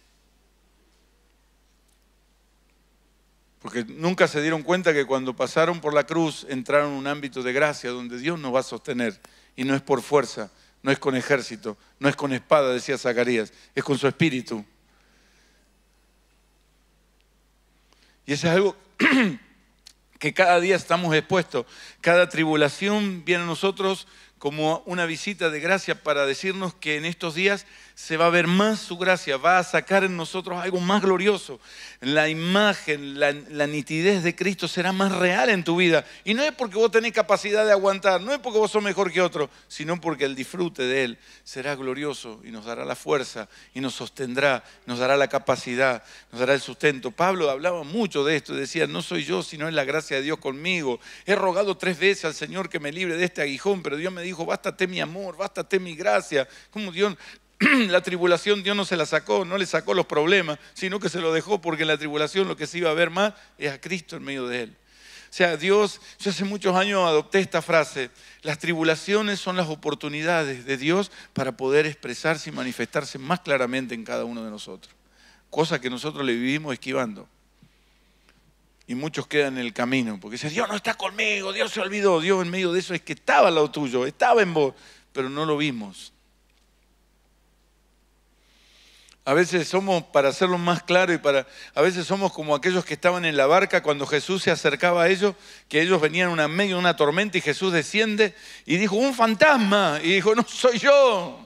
Porque nunca se dieron cuenta que cuando pasaron por la cruz entraron en un ámbito de gracia donde Dios nos va a sostener. Y no es por fuerza, no es con ejército, no es con espada, decía Zacarías, es con su espíritu. Y eso es algo que cada día estamos expuestos. Cada tribulación viene a nosotros como una visita de gracia para decirnos que en estos días se va a ver más su gracia, va a sacar en nosotros algo más glorioso. La imagen, la, nitidez de Cristo será más real en tu vida. Y no es porque vos tenés capacidad de aguantar, no es porque vos sos mejor que otro, sino porque el disfrute de Él será glorioso y nos dará la fuerza y nos sostendrá, nos dará la capacidad, nos dará el sustento. Pablo hablaba mucho de esto decía, no soy yo, sino es la gracia de Dios conmigo. He rogado tres veces al Señor que me libre de este aguijón, pero Dios me dijo, bástate mi amor, bástate mi gracia. Como Dios la tribulación Dios no se la sacó, no le sacó los problemas, sino que se lo dejó porque en la tribulación lo que se iba a ver más es a Cristo en medio de él. O sea, Dios, yo hace muchos años adopté esta frase, las tribulaciones son las oportunidades de Dios para poder expresarse y manifestarse más claramente en cada uno de nosotros, cosa que nosotros le vivimos esquivando. Y muchos quedan en el camino, porque dicen, Dios no está conmigo, Dios se olvidó, Dios en medio de eso es que estaba al lado tuyo, estaba en vos, pero no lo vimos. A veces somos, para hacerlo más claro y para, a veces somos como aquellos que estaban en la barca cuando Jesús se acercaba a ellos, que ellos venían en medio de una tormenta y Jesús desciende y dijo, un fantasma. Y dijo, no soy yo.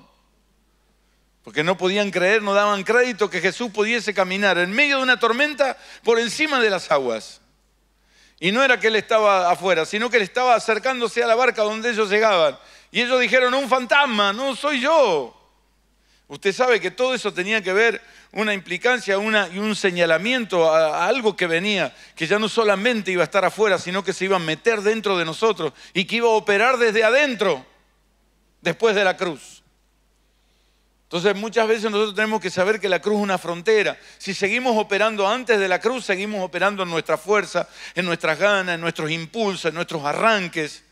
Porque no podían creer, no daban crédito que Jesús pudiese caminar en medio de una tormenta por encima de las aguas. Y no era que él estaba afuera, sino que él estaba acercándose a la barca donde ellos llegaban. Y ellos dijeron, un fantasma, no soy yo. Usted sabe que todo eso tenía que ver una implicancia y un señalamiento a, a, algo que venía, que ya no solamente iba a estar afuera, sino que se iba a meter dentro de nosotros y que iba a operar desde adentro, después de la cruz. Entonces muchas veces nosotros tenemos que saber que la cruz es una frontera. Si seguimos operando antes de la cruz, seguimos operando en nuestra fuerza, en nuestras ganas, en nuestros impulsos, en nuestros arranques.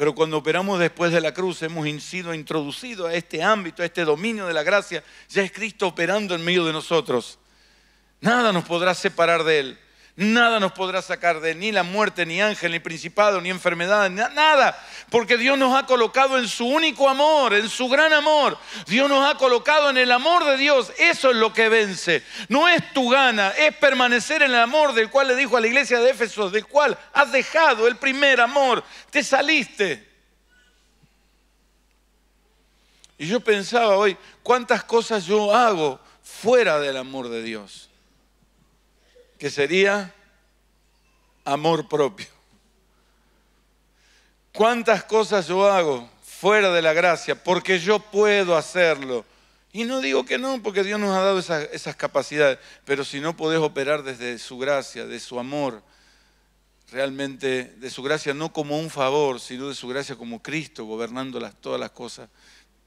Pero cuando operamos después de la cruz, hemos sido introducidos a este ámbito, a este dominio de la gracia. Ya es Cristo operando en medio de nosotros. Nada nos podrá separar de Él. Nada nos podrá sacar de ni la muerte, ni ángel, ni principado, ni enfermedad, nada. Porque Dios nos ha colocado en su único amor, en su gran amor. Dios nos ha colocado en el amor de Dios. Eso es lo que vence. No es tu gana, es permanecer en el amor del cual le dijo a la iglesia de Éfeso, del cual has dejado el primer amor. Te saliste. Y yo pensaba hoy, ¿cuántas cosas yo hago fuera del amor de Dios? que sería amor propio. ¿Cuántas cosas yo hago fuera de la gracia porque yo puedo hacerlo? Y no digo que no, porque Dios nos ha dado esas, capacidades, pero si no podés operar desde su gracia, de su amor, realmente de su gracia no como un favor, sino de su gracia como Cristo, gobernando todas las cosas,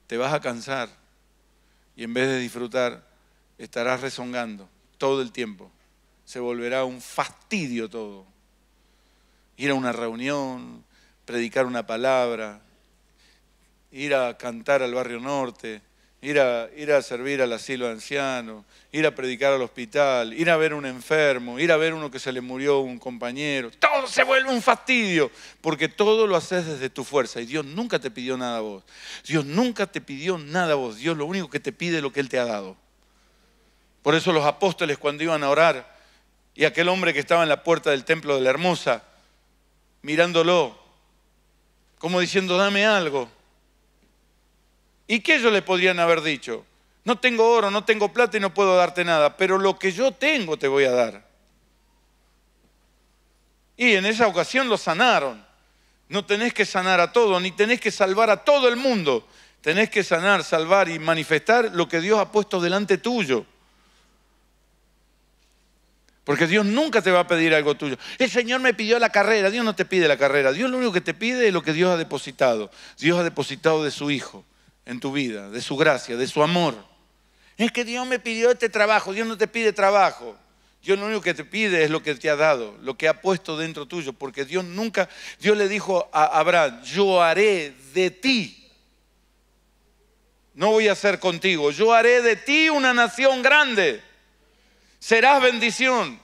te vas a cansar y en vez de disfrutar, estarás rezongando todo el tiempo se volverá un fastidio todo. Ir a una reunión, predicar una palabra, ir a cantar al barrio norte, ir a, ir a servir al asilo anciano, ir a predicar al hospital, ir a ver un enfermo, ir a ver uno que se le murió un compañero. Todo se vuelve un fastidio, porque todo lo haces desde tu fuerza y Dios nunca te pidió nada a vos. Dios nunca te pidió nada a vos. Dios lo único que te pide es lo que Él te ha dado. Por eso los apóstoles cuando iban a orar y aquel hombre que estaba en la puerta del templo de la hermosa, mirándolo, como diciendo, dame algo. ¿Y qué ellos le podrían haber dicho? No tengo oro, no tengo plata y no puedo darte nada, pero lo que yo tengo te voy a dar. Y en esa ocasión lo sanaron. No tenés que sanar a todo, ni tenés que salvar a todo el mundo. Tenés que sanar, salvar y manifestar lo que Dios ha puesto delante tuyo. Porque Dios nunca te va a pedir algo tuyo. El Señor me pidió la carrera. Dios no te pide la carrera. Dios lo único que te pide es lo que Dios ha depositado. Dios ha depositado de su Hijo en tu vida, de su gracia, de su amor. Es que Dios me pidió este trabajo. Dios no te pide trabajo. Dios lo único que te pide es lo que te ha dado, lo que ha puesto dentro tuyo. Porque Dios nunca, Dios le dijo a Abraham, yo haré de ti. No voy a hacer contigo. Yo haré de ti una nación grande serás bendición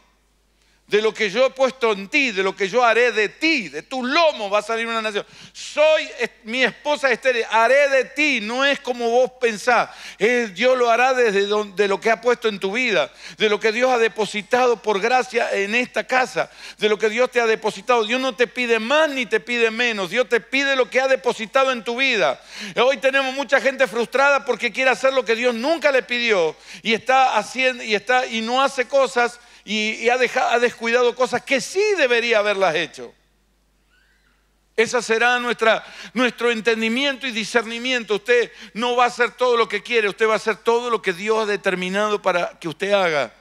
de lo que yo he puesto en ti, de lo que yo haré de ti, de tu lomo va a salir una nación. Soy mi esposa Esther, haré de ti, no es como vos pensás, Dios lo hará desde donde, de lo que ha puesto en tu vida, de lo que Dios ha depositado por gracia en esta casa, de lo que Dios te ha depositado. Dios no te pide más ni te pide menos, Dios te pide lo que ha depositado en tu vida. Hoy tenemos mucha gente frustrada porque quiere hacer lo que Dios nunca le pidió y está haciendo y está y no hace cosas y, ha, descuidado cosas que sí debería haberlas hecho. Esa será nuestra, nuestro entendimiento y discernimiento. Usted no va a hacer todo lo que quiere, usted va a hacer todo lo que Dios ha determinado para que usted haga.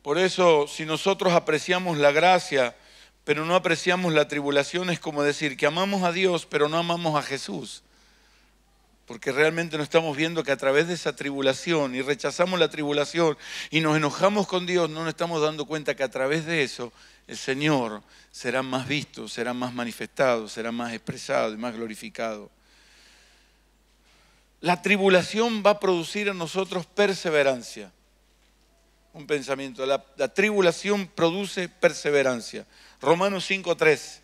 Por eso, si nosotros apreciamos la gracia, pero no apreciamos la tribulación, es como decir que amamos a Dios, pero no amamos a Jesús porque realmente no estamos viendo que a través de esa tribulación y rechazamos la tribulación y nos enojamos con Dios, no nos estamos dando cuenta que a través de eso el Señor será más visto, será más manifestado, será más expresado y más glorificado. La tribulación va a producir en nosotros perseverancia. Un pensamiento, la, tribulación produce perseverancia. Romanos 5.3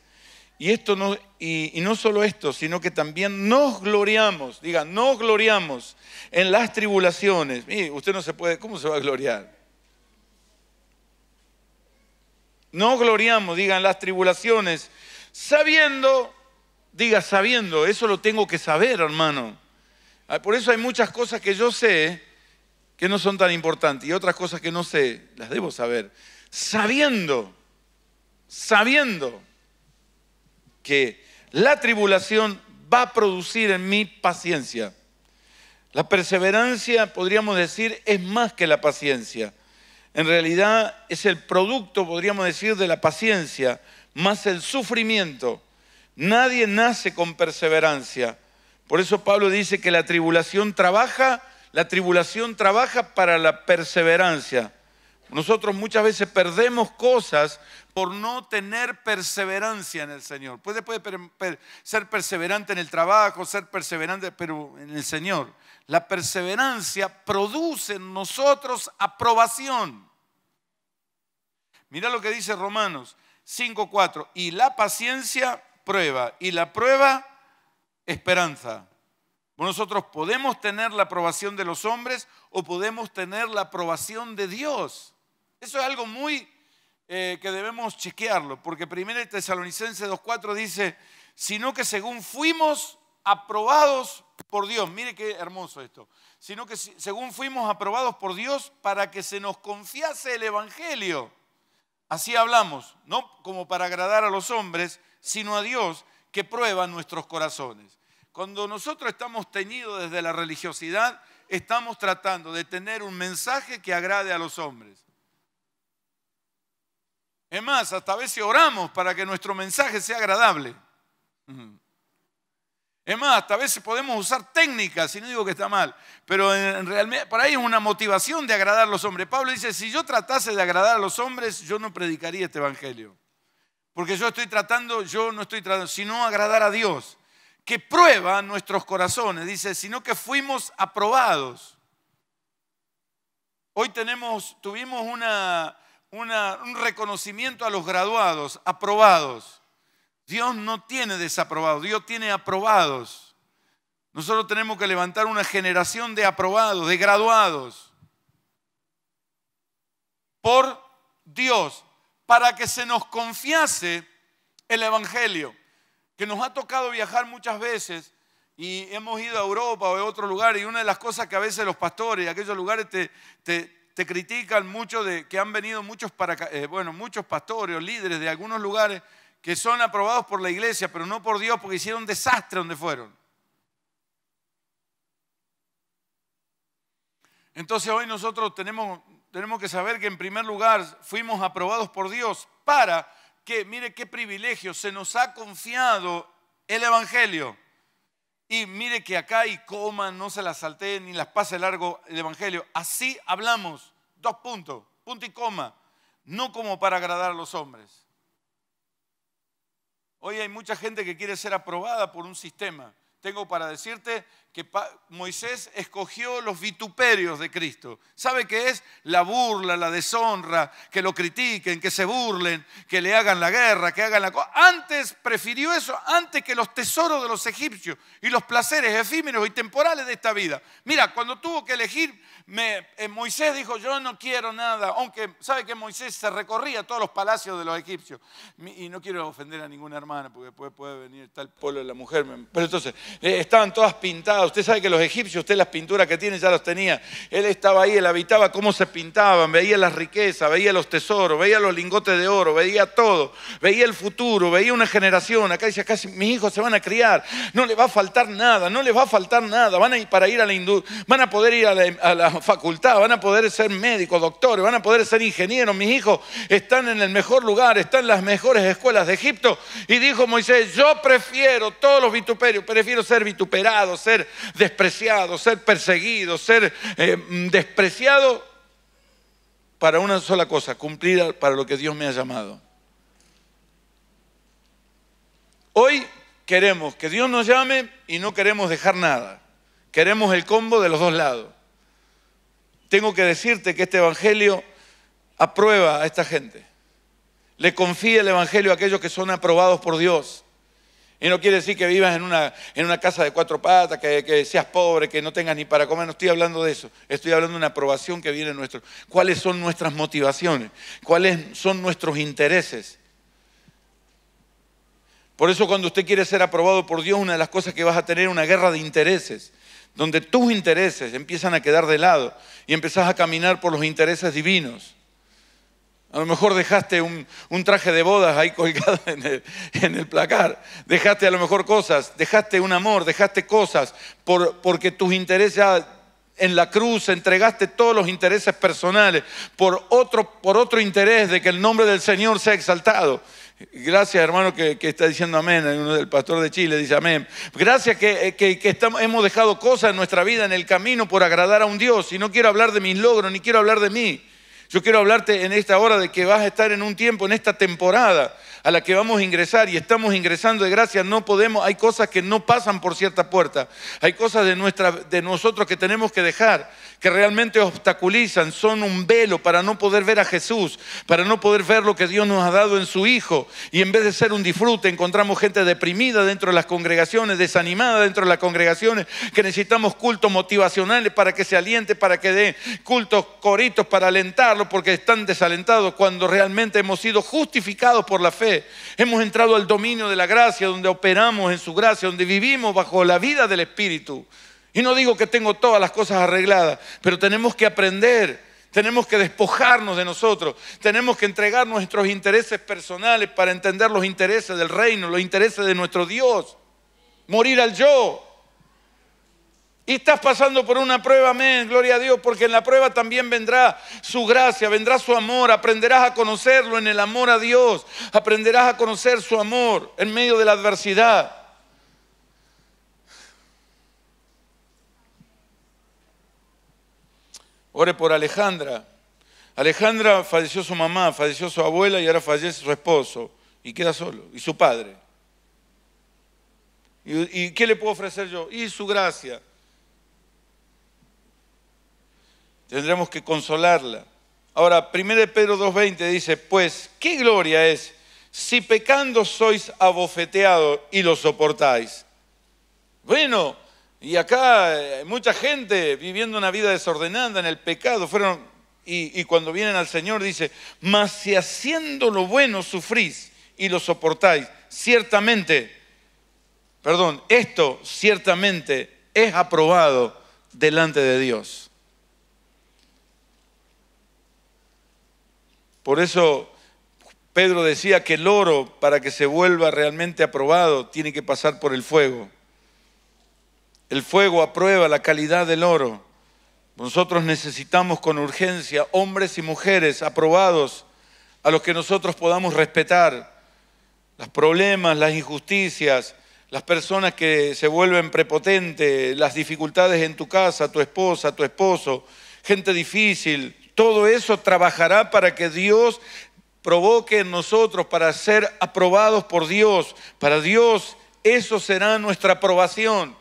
y, esto no, y, no solo esto, sino que también nos gloriamos, diga, nos gloriamos en las tribulaciones. usted no se puede, ¿cómo se va a gloriar? Nos gloriamos, digan, las tribulaciones, sabiendo, diga, sabiendo, eso lo tengo que saber, hermano. Ah, por eso hay muchas cosas que yo sé que no son tan importantes y otras cosas que no sé, las debo saber. Sabiendo, sabiendo que la tribulación va a producir en mí paciencia. La perseverancia, podríamos decir, es más que la paciencia. En realidad es el producto, podríamos decir, de la paciencia, más el sufrimiento. Nadie nace con perseverancia. Por eso Pablo dice que la tribulación trabaja, la tribulación trabaja para la perseverancia. Nosotros muchas veces perdemos cosas por no tener perseverancia en el Señor. Puede, ser perseverante en el trabajo, ser perseverante, pero en el Señor. La perseverancia produce en nosotros aprobación. Mira lo que dice Romanos 5.4. Y la paciencia prueba, y la prueba esperanza. Nosotros podemos tener la aprobación de los hombres o podemos tener la aprobación de Dios. Eso es algo muy eh, que debemos chequearlo, porque 1 Tesalonicense 2.4 dice, sino que según fuimos aprobados por Dios, mire qué hermoso esto, sino que según fuimos aprobados por Dios para que se nos confiase el Evangelio. Así hablamos, no como para agradar a los hombres, sino a Dios que prueba nuestros corazones. Cuando nosotros estamos teñidos desde la religiosidad, estamos tratando de tener un mensaje que agrade a los hombres. Es más, hasta a veces oramos para que nuestro mensaje sea agradable. Es más, hasta a veces podemos usar técnicas, y no digo que está mal, pero en realidad, por ahí es una motivación de agradar a los hombres. Pablo dice, si yo tratase de agradar a los hombres, yo no predicaría este evangelio. Porque yo estoy tratando, yo no estoy tratando, sino agradar a Dios, que prueba nuestros corazones, dice, sino que fuimos aprobados. Hoy tenemos, tuvimos una, un reconocimiento a los graduados, aprobados. Dios no tiene desaprobados, Dios tiene aprobados. Nosotros tenemos que levantar una generación de aprobados, de graduados, por Dios, para que se nos confiase el Evangelio, que nos ha tocado viajar muchas veces y hemos ido a Europa o a otro lugar y una de las cosas que a veces los pastores de aquellos lugares te, te critican mucho de que han venido muchos, para, eh, bueno, muchos pastores o líderes de algunos lugares que son aprobados por la iglesia, pero no por Dios porque hicieron desastre donde fueron. Entonces hoy nosotros tenemos, tenemos que saber que en primer lugar fuimos aprobados por Dios para que, mire qué privilegio, se nos ha confiado el Evangelio y mire que acá hay coma, no se las salteen ni las pase largo el Evangelio. Así hablamos, dos puntos, punto y coma, no como para agradar a los hombres. Hoy hay mucha gente que quiere ser aprobada por un sistema. Tengo para decirte que Moisés escogió los vituperios de Cristo. ¿Sabe qué es? La burla, la deshonra, que lo critiquen, que se burlen, que le hagan la guerra, que hagan la cosa. Antes prefirió eso, antes que los tesoros de los egipcios y los placeres efímeros y temporales de esta vida. Mira, cuando tuvo que elegir, eh, Moisés dijo, yo no quiero nada, aunque sabe que Moisés se recorría todos los palacios de los egipcios. Y no quiero ofender a ninguna hermana, porque puede venir tal polo de la mujer. Pero entonces, eh, estaban todas pintadas Usted sabe que los egipcios, usted las pinturas que tiene ya las tenía. Él estaba ahí, él habitaba cómo se pintaban, veía las riquezas, veía los tesoros, veía los lingotes de oro, veía todo, veía el futuro, veía una generación. Acá dice, acá mis hijos se van a criar, no les va a faltar nada, no les va a faltar nada. Van a ir para ir a la van a poder ir a la, a la facultad, van a poder ser médicos, doctores, van a poder ser ingenieros. Mis hijos están en el mejor lugar, están en las mejores escuelas de Egipto. Y dijo Moisés, yo prefiero todos los vituperios, prefiero ser vituperado, ser despreciado, ser perseguido, ser eh, mm, despreciado para una sola cosa, cumplir para lo que Dios me ha llamado. Hoy queremos que Dios nos llame y no queremos dejar nada. Queremos el combo de los dos lados. Tengo que decirte que este Evangelio aprueba a esta gente. Le confía el Evangelio a aquellos que son aprobados por Dios. Y no quiere decir que vivas en una, en una casa de cuatro patas, que, seas pobre, que no tengas ni para comer. No estoy hablando de eso. Estoy hablando de una aprobación que viene nuestro. ¿Cuáles son nuestras motivaciones? ¿Cuáles son nuestros intereses? Por eso cuando usted quiere ser aprobado por Dios, una de las cosas que vas a tener es una guerra de intereses, donde tus intereses empiezan a quedar de lado y empezás a caminar por los intereses divinos. A lo mejor dejaste un, traje de bodas ahí colgado en el, placar. Dejaste a lo mejor cosas, dejaste un amor, dejaste cosas, por, porque tus intereses ah, en la cruz entregaste todos los intereses personales por otro, por otro interés de que el nombre del Señor sea exaltado. Gracias, hermano, que, está diciendo amén. El pastor de Chile dice amén. Gracias eh, que, que estamos, hemos dejado cosas en nuestra vida en el camino por agradar a un Dios. Y no quiero hablar de mis logros, ni quiero hablar de mí. Yo quiero hablarte en esta hora de que vas a estar en un tiempo, en esta temporada a la que vamos a ingresar y estamos ingresando de gracia, no podemos, hay cosas que no pasan por cierta puerta, hay cosas de, nuestra, de nosotros que tenemos que dejar que realmente obstaculizan, son un velo para no poder ver a Jesús, para no poder ver lo que Dios nos ha dado en su Hijo. Y en vez de ser un disfrute, encontramos gente deprimida dentro de las congregaciones, desanimada dentro de las congregaciones, que necesitamos cultos motivacionales para que se aliente, para que dé cultos, coritos para alentarlo, porque están desalentados cuando realmente hemos sido justificados por la fe. Hemos entrado al dominio de la gracia, donde operamos en su gracia, donde vivimos bajo la vida del Espíritu. Y no digo que tengo todas las cosas arregladas, pero tenemos que aprender, tenemos que despojarnos de nosotros, tenemos que entregar nuestros intereses personales para entender los intereses del reino, los intereses de nuestro Dios, morir al yo. Y estás pasando por una prueba, amén, gloria a Dios, porque en la prueba también vendrá su gracia, vendrá su amor, aprenderás a conocerlo en el amor a Dios, aprenderás a conocer su amor en medio de la adversidad. Ore por Alejandra. Alejandra falleció su mamá, falleció su abuela y ahora fallece su esposo y queda solo, y su padre. ¿Y, qué le puedo ofrecer yo? Y su gracia. Tendremos que consolarla. Ahora, 1 Pedro 2.20 dice, pues, ¿qué gloria es si pecando sois abofeteado y lo soportáis? Bueno, y acá eh, mucha gente viviendo una vida desordenada en el pecado, fueron, y, y cuando vienen al Señor dice, mas si haciendo lo bueno sufrís y lo soportáis, ciertamente, perdón, esto ciertamente es aprobado delante de Dios. Por eso Pedro decía que el oro, para que se vuelva realmente aprobado, tiene que pasar por el fuego. El fuego aprueba la calidad del oro. Nosotros necesitamos con urgencia hombres y mujeres aprobados a los que nosotros podamos respetar los problemas, las injusticias, las personas que se vuelven prepotentes, las dificultades en tu casa, tu esposa, tu esposo, gente difícil, todo eso trabajará para que Dios provoque en nosotros para ser aprobados por Dios. Para Dios, eso será nuestra aprobación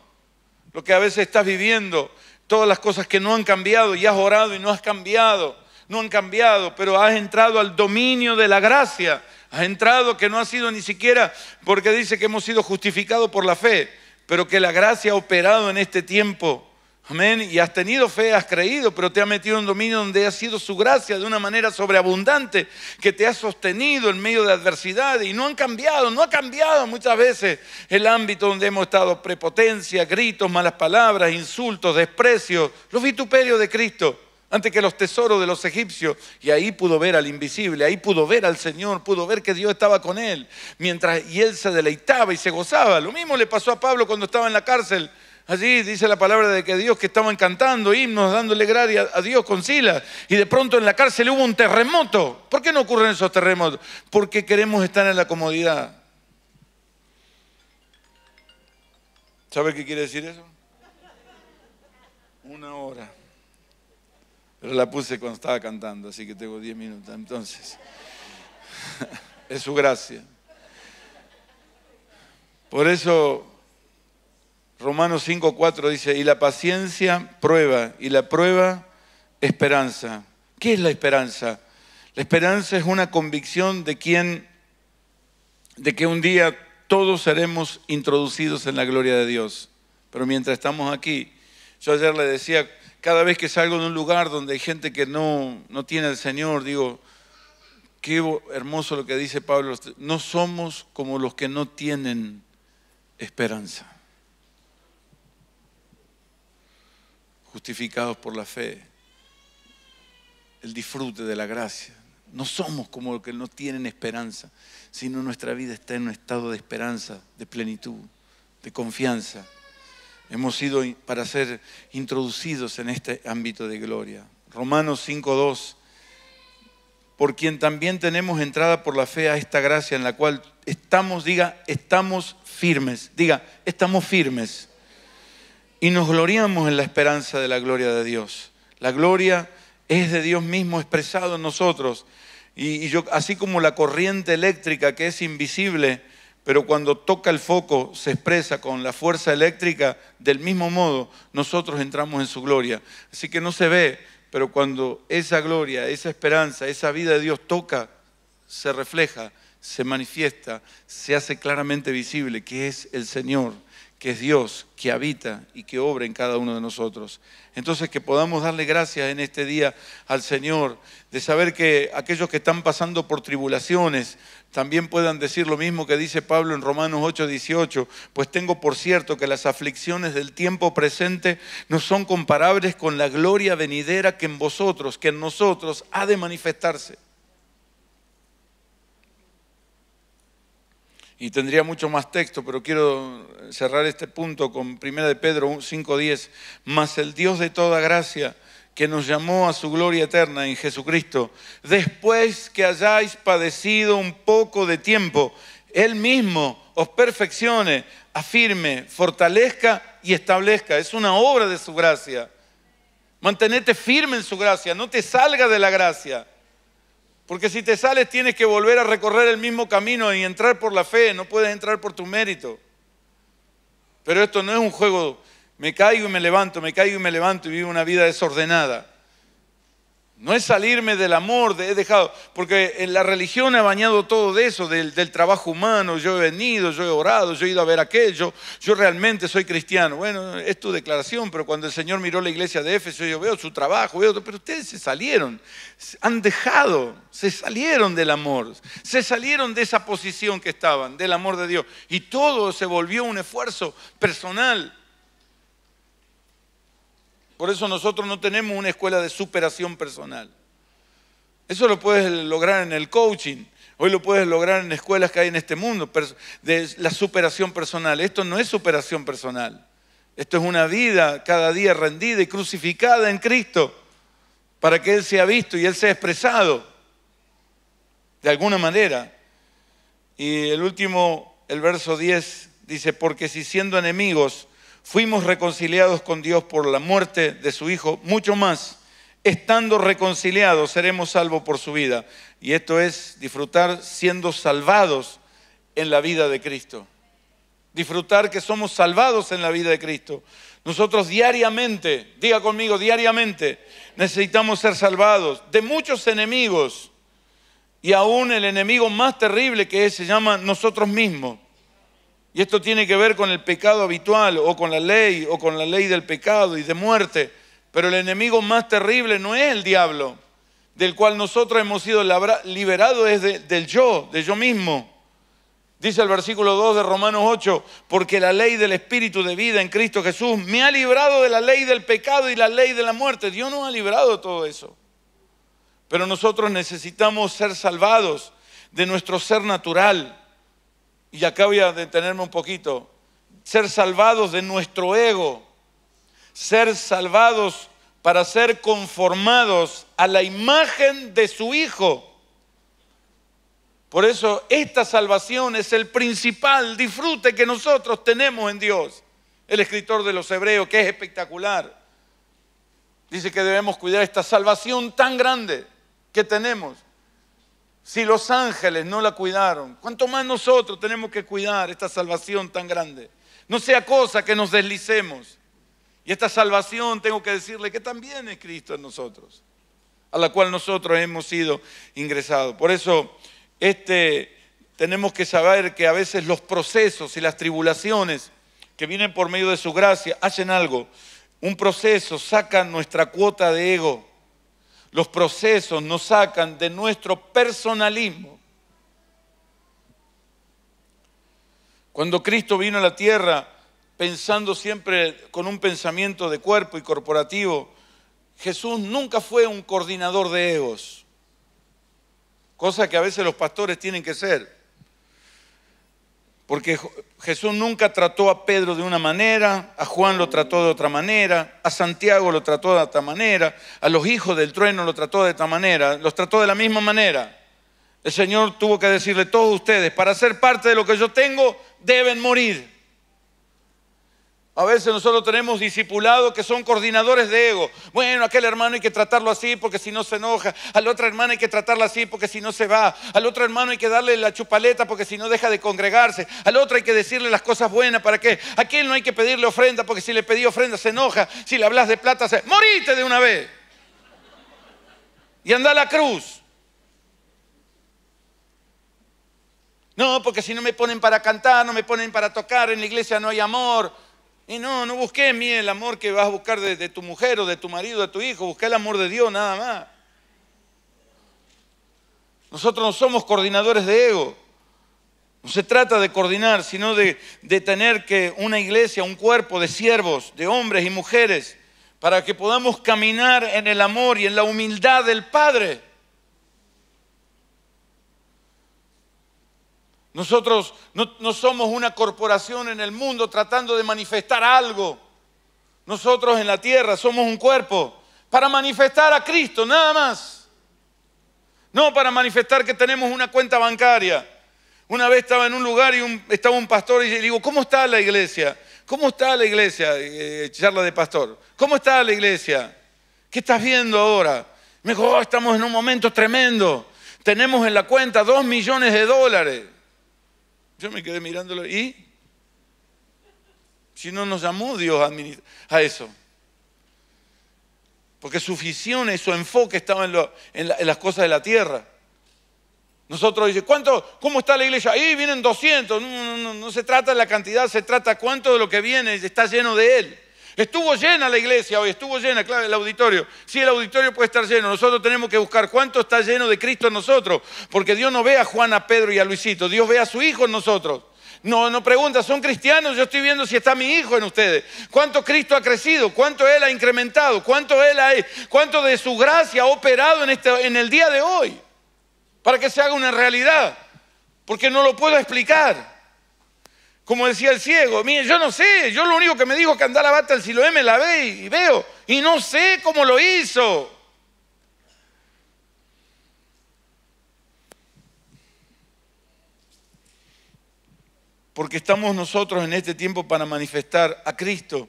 lo que a veces estás viviendo, todas las cosas que no han cambiado y has orado y no has cambiado, no han cambiado, pero has entrado al dominio de la gracia, has entrado que no ha sido ni siquiera porque dice que hemos sido justificados por la fe, pero que la gracia ha operado en este tiempo Amén. Y has tenido fe, has creído, pero te ha metido en un dominio donde ha sido su gracia de una manera sobreabundante, que te ha sostenido en medio de adversidad y no han cambiado, no ha cambiado muchas veces el ámbito donde hemos estado, prepotencia, gritos, malas palabras, insultos, desprecios, los vituperios de Cristo antes que los tesoros de los egipcios. Y ahí pudo ver al invisible, ahí pudo ver al Señor, pudo ver que Dios estaba con él, mientras y él se deleitaba y se gozaba. Lo mismo le pasó a Pablo cuando estaba en la cárcel. Allí dice la palabra de que Dios que estamos cantando himnos, dándole gracia a Dios con Silas, y de pronto en la cárcel hubo un terremoto. ¿Por qué no ocurren esos terremotos? Porque queremos estar en la comodidad. ¿Sabe qué quiere decir eso? Una hora. Pero la puse cuando estaba cantando, así que tengo diez minutos. Entonces, es su gracia. Por eso Romanos 5.4 dice, y la paciencia prueba, y la prueba esperanza. ¿Qué es la esperanza? La esperanza es una convicción de quien, de que un día todos seremos introducidos en la gloria de Dios. Pero mientras estamos aquí, yo ayer le decía, cada vez que salgo de un lugar donde hay gente que no, no tiene al Señor, digo, qué hermoso lo que dice Pablo, no somos como los que no tienen esperanza. justificados por la fe, el disfrute de la gracia. No somos como los que no tienen esperanza, sino nuestra vida está en un estado de esperanza, de plenitud, de confianza. Hemos sido para ser introducidos en este ámbito de gloria. Romanos 5.2, por quien también tenemos entrada por la fe a esta gracia en la cual estamos, diga, estamos firmes, diga, estamos firmes y nos gloriamos en la esperanza de la gloria de Dios. La gloria es de Dios mismo expresado en nosotros. Y, yo, así como la corriente eléctrica que es invisible, pero cuando toca el foco se expresa con la fuerza eléctrica, del mismo modo nosotros entramos en su gloria. Así que no se ve, pero cuando esa gloria, esa esperanza, esa vida de Dios toca, se refleja, se manifiesta, se hace claramente visible que es el Señor que es Dios, que habita y que obra en cada uno de nosotros. Entonces, que podamos darle gracias en este día al Señor, de saber que aquellos que están pasando por tribulaciones también puedan decir lo mismo que dice Pablo en Romanos 8, 18, pues tengo por cierto que las aflicciones del tiempo presente no son comparables con la gloria venidera que en vosotros, que en nosotros ha de manifestarse. y tendría mucho más texto, pero quiero cerrar este punto con 1 de Pedro 5.10, mas el Dios de toda gracia que nos llamó a su gloria eterna en Jesucristo, después que hayáis padecido un poco de tiempo, Él mismo os perfeccione, afirme, fortalezca y establezca. Es una obra de su gracia. Mantenete firme en su gracia, no te salga de la gracia. Porque si te sales tienes que volver a recorrer el mismo camino y entrar por la fe, no puedes entrar por tu mérito. Pero esto no es un juego, me caigo y me levanto, me caigo y me levanto y vivo una vida desordenada. No es salirme del amor, he dejado, porque en la religión ha bañado todo de eso, del, trabajo humano, yo he venido, yo he orado, yo he ido a ver aquello, yo realmente soy cristiano. Bueno, es tu declaración, pero cuando el Señor miró la iglesia de Éfeso, yo veo su trabajo, veo, pero ustedes se salieron, han dejado, se salieron del amor, se salieron de esa posición que estaban, del amor de Dios, y todo se volvió un esfuerzo personal por eso nosotros no tenemos una escuela de superación personal. Eso lo puedes lograr en el coaching, hoy lo puedes lograr en escuelas que hay en este mundo, de la superación personal. Esto no es superación personal. Esto es una vida cada día rendida y crucificada en Cristo para que Él sea visto y Él sea expresado de alguna manera. Y el último, el verso 10, dice, porque si siendo enemigos fuimos reconciliados con Dios por la muerte de su Hijo, mucho más, estando reconciliados, seremos salvos por su vida. Y esto es disfrutar siendo salvados en la vida de Cristo. Disfrutar que somos salvados en la vida de Cristo. Nosotros diariamente, diga conmigo, diariamente necesitamos ser salvados de muchos enemigos y aún el enemigo más terrible que es, se llama nosotros mismos. Y esto tiene que ver con el pecado habitual o con la ley o con la ley del pecado y de muerte. Pero el enemigo más terrible no es el diablo, del cual nosotros hemos sido liberados es del yo, de yo mismo. Dice el versículo 2 de Romanos 8, porque la ley del Espíritu de vida en Cristo Jesús me ha librado de la ley del pecado y la ley de la muerte. Dios nos ha librado de todo eso. Pero nosotros necesitamos ser salvados de nuestro ser natural y acá voy a detenerme un poquito, ser salvados de nuestro ego, ser salvados para ser conformados a la imagen de su Hijo. Por eso esta salvación es el principal disfrute que nosotros tenemos en Dios. El escritor de los Hebreos, que es espectacular, dice que debemos cuidar esta salvación tan grande que tenemos si los ángeles no la cuidaron, ¿cuánto más nosotros tenemos que cuidar esta salvación tan grande? No sea cosa que nos deslicemos. Y esta salvación tengo que decirle que también es Cristo en nosotros, a la cual nosotros hemos sido ingresados. Por eso este, tenemos que saber que a veces los procesos y las tribulaciones que vienen por medio de su gracia hacen algo. Un proceso saca nuestra cuota de ego los procesos nos sacan de nuestro personalismo. Cuando Cristo vino a la tierra pensando siempre con un pensamiento de cuerpo y corporativo, Jesús nunca fue un coordinador de egos, cosa que a veces los pastores tienen que ser. Porque Jesús nunca trató a Pedro de una manera, a Juan lo trató de otra manera, a Santiago lo trató de otra manera, a los hijos del trueno lo trató de otra manera, los trató de la misma manera. El Señor tuvo que decirle, todos ustedes, para ser parte de lo que yo tengo, deben morir. A veces nosotros tenemos discipulados que son coordinadores de ego. Bueno, aquel hermano hay que tratarlo así porque si no se enoja. Al otro hermano hay que tratarlo así porque si no se va. Al otro hermano hay que darle la chupaleta porque si no deja de congregarse. Al otro hay que decirle las cosas buenas para que. Aquel no hay que pedirle ofrenda porque si le pedí ofrenda se enoja. Si le hablas de plata se. ¡Morite de una vez! Y anda a la cruz. No, porque si no me ponen para cantar, no me ponen para tocar, en la iglesia no hay amor. Y no, no busqué en mí el amor que vas a buscar de, tu mujer o de tu marido, de tu hijo, busqué el amor de Dios nada más. Nosotros no somos coordinadores de ego. No se trata de coordinar, sino de, de, tener que una iglesia, un cuerpo de siervos, de hombres y mujeres, para que podamos caminar en el amor y en la humildad del Padre. Nosotros no, somos una corporación en el mundo tratando de manifestar algo. Nosotros en la tierra somos un cuerpo para manifestar a Cristo, nada más. No para manifestar que tenemos una cuenta bancaria. Una vez estaba en un lugar y estaba un pastor y le digo, ¿cómo está la iglesia? ¿Cómo está la iglesia? Eh, charla de pastor. ¿Cómo está la iglesia? ¿Qué estás viendo ahora? Me dijo, oh, estamos en un momento tremendo. Tenemos en la cuenta dos millones de dólares. Yo me quedé mirándolo y si no nos llamó Dios a, eso. Porque su visión y su enfoque estaba en, las cosas de la tierra. Nosotros dice, ¿cuánto? ¿Cómo está la iglesia? Ahí vienen 200. No, no, no, no, se trata de la cantidad, se trata cuánto de lo que viene está lleno de él. Estuvo llena la iglesia hoy, estuvo llena, el auditorio. Sí, el auditorio puede estar lleno. Nosotros tenemos que buscar cuánto está lleno de Cristo en nosotros. Porque Dios no ve a Juan, a Pedro y a Luisito. Dios ve a su hijo en nosotros. No, no pregunta, ¿son cristianos? Yo estoy viendo si está mi hijo en ustedes. ¿Cuánto Cristo ha crecido? ¿Cuánto Él ha incrementado? ¿Cuánto Él ha, cuánto de su gracia ha operado en, este, en el día de hoy? Para que se haga una realidad. Porque no lo puedo explicar. Como decía el ciego, mire, yo no sé, yo lo único que me dijo que andaba bata el silo me la ve y veo, y no sé cómo lo hizo. Porque estamos nosotros en este tiempo para manifestar a Cristo.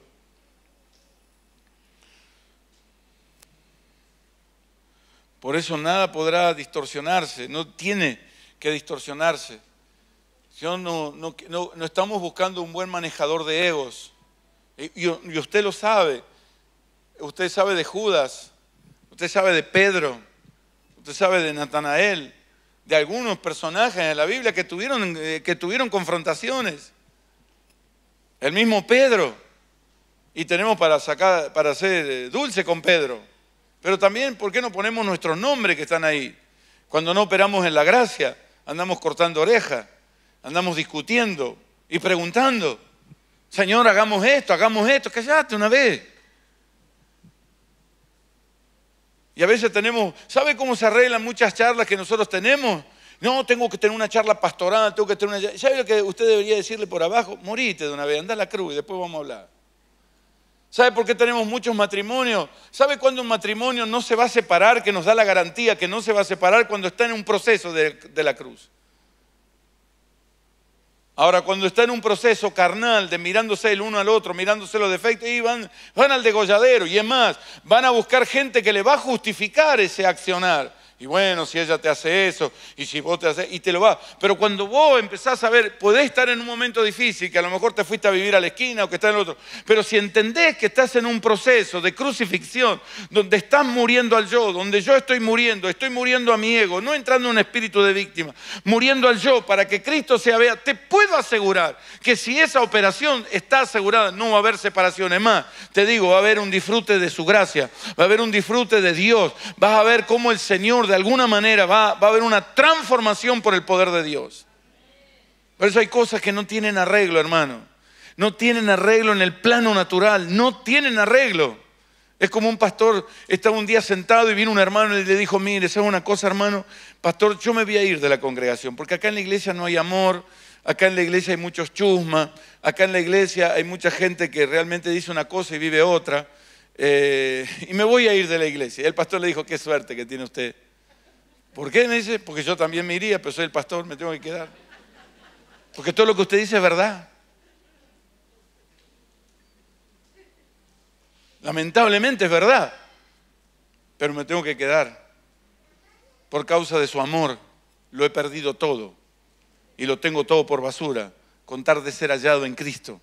Por eso nada podrá distorsionarse, no tiene que distorsionarse no, estamos buscando un buen manejador de egos. Y, usted lo sabe. Usted sabe de Judas. Usted sabe de Pedro. Usted sabe de Natanael. De algunos personajes en la Biblia que tuvieron, eh, que tuvieron confrontaciones. El mismo Pedro. Y tenemos para, sacar, para ser eh, dulce con Pedro. Pero también, ¿por qué no ponemos nuestros nombres que están ahí? Cuando no operamos en la gracia, andamos cortando orejas andamos discutiendo y preguntando, Señor, hagamos esto, hagamos esto, callate una vez. Y a veces tenemos, ¿sabe cómo se arreglan muchas charlas que nosotros tenemos? No, tengo que tener una charla pastoral, tengo que tener una... ¿Sabe lo que usted debería decirle por abajo? Morite de una vez, anda a la cruz y después vamos a hablar. ¿Sabe por qué tenemos muchos matrimonios? ¿Sabe cuándo un matrimonio no se va a separar, que nos da la garantía que no se va a separar cuando está en un proceso de la cruz? Ahora, cuando está en un proceso carnal de mirándose el uno al otro, mirándose los defectos, y van, van al degolladero. Y es más, van a buscar gente que le va a justificar ese accionar y bueno, si ella te hace eso, y si vos te haces, y te lo va. Pero cuando vos empezás a ver, podés estar en un momento difícil, que a lo mejor te fuiste a vivir a la esquina o que estás en el otro, pero si entendés que estás en un proceso de crucifixión, donde estás muriendo al yo, donde yo estoy muriendo, estoy muriendo a mi ego, no entrando en un espíritu de víctima, muriendo al yo para que Cristo sea vea, te puedo asegurar que si esa operación está asegurada, no va a haber separaciones más. Te digo, va a haber un disfrute de su gracia, va a haber un disfrute de Dios, vas a ver cómo el Señor de alguna manera va, a haber una transformación por el poder de Dios. Por eso hay cosas que no tienen arreglo, hermano. No tienen arreglo en el plano natural, no tienen arreglo. Es como un pastor estaba un día sentado y vino un hermano y le dijo, mire, es una cosa, hermano? Pastor, yo me voy a ir de la congregación, porque acá en la iglesia no hay amor, acá en la iglesia hay muchos chusmas, acá en la iglesia hay mucha gente que realmente dice una cosa y vive otra, eh, y me voy a ir de la iglesia. Y el pastor le dijo, qué suerte que tiene usted. ¿Por qué? Me dice, porque yo también me iría, pero soy el pastor, me tengo que quedar. Porque todo lo que usted dice es verdad. Lamentablemente es verdad, pero me tengo que quedar. Por causa de su amor, lo he perdido todo y lo tengo todo por basura, con de ser hallado en Cristo.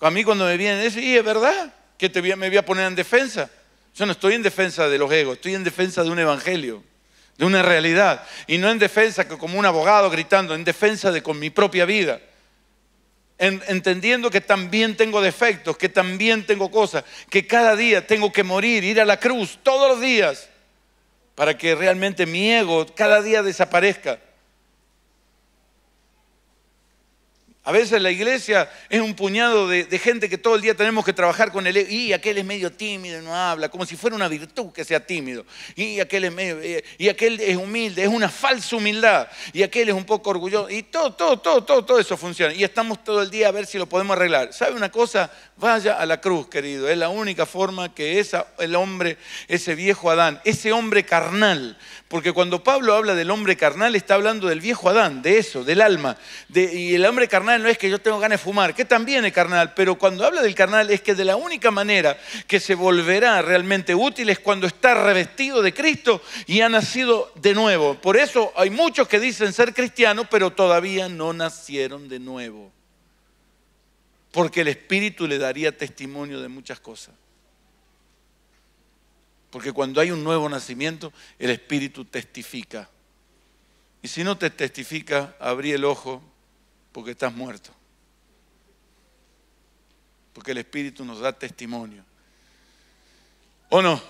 A mí cuando me vienen eso, y es verdad que me voy a poner en defensa. Yo no estoy en defensa de los egos, estoy en defensa de un evangelio, de una realidad. Y no en defensa que como un abogado gritando, en defensa de con mi propia vida. entendiendo que también tengo defectos, que también tengo cosas, que cada día tengo que morir, ir a la cruz todos los días, para que realmente mi ego cada día desaparezca A veces la iglesia es un puñado de, gente que todo el día tenemos que trabajar con él. Y aquel es medio tímido, no habla, como si fuera una virtud que sea tímido. Y aquel es y aquel es humilde, es una falsa humildad. Y aquel es un poco orgulloso. Y todo, todo, todo, todo, todo eso funciona. Y estamos todo el día a ver si lo podemos arreglar. ¿Sabe una cosa? Vaya a la cruz, querido. Es la única forma que esa, el hombre, ese viejo Adán, ese hombre carnal, porque cuando Pablo habla del hombre carnal, está hablando del viejo Adán, de eso, del alma. y el hombre carnal no es que yo tengo ganas de fumar, que también es carnal, pero cuando habla del carnal es que de la única manera que se volverá realmente útil es cuando está revestido de Cristo y ha nacido de nuevo. Por eso hay muchos que dicen ser cristianos, pero todavía no nacieron de nuevo. Porque el Espíritu le daría testimonio de muchas cosas. Porque cuando hay un nuevo nacimiento, el Espíritu testifica. Y si no te testifica, abrí el ojo porque estás muerto. Porque el Espíritu nos da testimonio. ¿O no?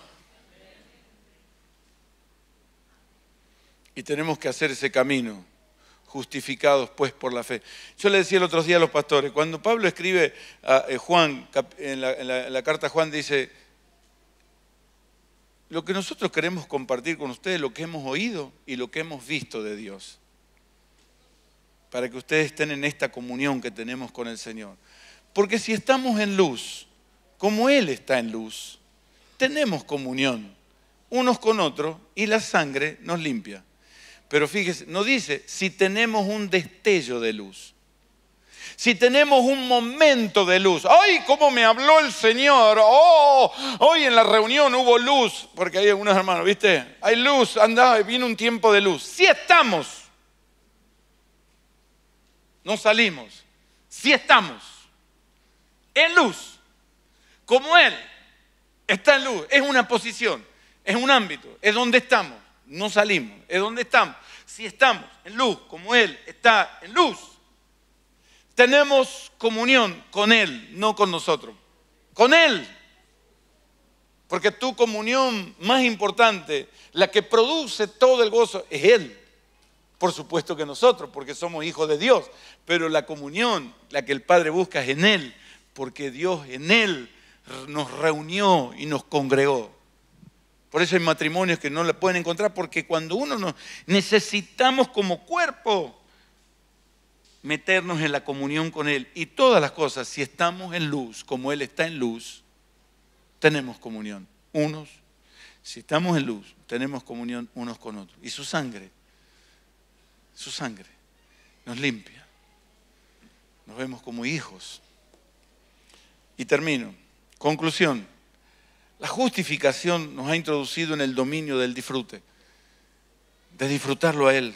Y tenemos que hacer ese camino, justificados pues por la fe. Yo le decía el otro día a los pastores, cuando Pablo escribe a eh, Juan, en la, carta a Juan dice, lo que nosotros queremos compartir con ustedes, lo que hemos oído y lo que hemos visto de Dios, para que ustedes estén en esta comunión que tenemos con el Señor. Porque si estamos en luz, como Él está en luz, tenemos comunión unos con otros y la sangre nos limpia. Pero fíjese, nos dice si tenemos un destello de luz si tenemos un momento de luz. ¡Ay, cómo me habló el Señor! ¡Oh! Hoy en la reunión hubo luz, porque hay algunos hermanos, ¿viste? Hay luz, anda, viene un tiempo de luz. Si estamos, no salimos. Si estamos en luz, como Él está en luz, es una posición, es un ámbito, es donde estamos, no salimos, es donde estamos. Si estamos en luz, como Él está en luz, tenemos comunión con Él, no con nosotros. Con Él. Porque tu comunión más importante, la que produce todo el gozo, es Él. Por supuesto que nosotros, porque somos hijos de Dios. Pero la comunión, la que el Padre busca es en Él. Porque Dios en Él nos reunió y nos congregó. Por eso hay matrimonios que no la pueden encontrar, porque cuando uno nos necesitamos como cuerpo, meternos en la comunión con Él. Y todas las cosas, si estamos en luz, como Él está en luz, tenemos comunión. Unos, si estamos en luz, tenemos comunión unos con otros. Y su sangre, su sangre, nos limpia. Nos vemos como hijos. Y termino. Conclusión. La justificación nos ha introducido en el dominio del disfrute, de disfrutarlo a Él,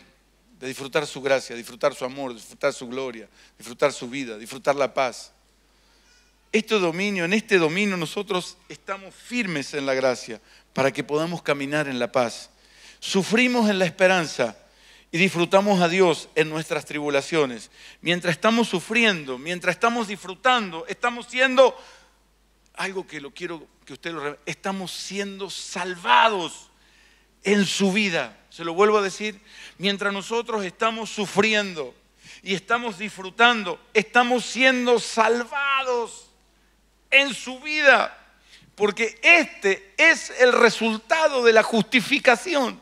de disfrutar su gracia, disfrutar su amor, disfrutar su gloria, disfrutar su vida, disfrutar la paz. Este dominio, en este dominio nosotros estamos firmes en la gracia para que podamos caminar en la paz. Sufrimos en la esperanza y disfrutamos a Dios en nuestras tribulaciones. Mientras estamos sufriendo, mientras estamos disfrutando, estamos siendo algo que lo quiero que usted lo estamos siendo salvados en su vida. Se lo vuelvo a decir, mientras nosotros estamos sufriendo y estamos disfrutando, estamos siendo salvados en su vida, porque este es el resultado de la justificación.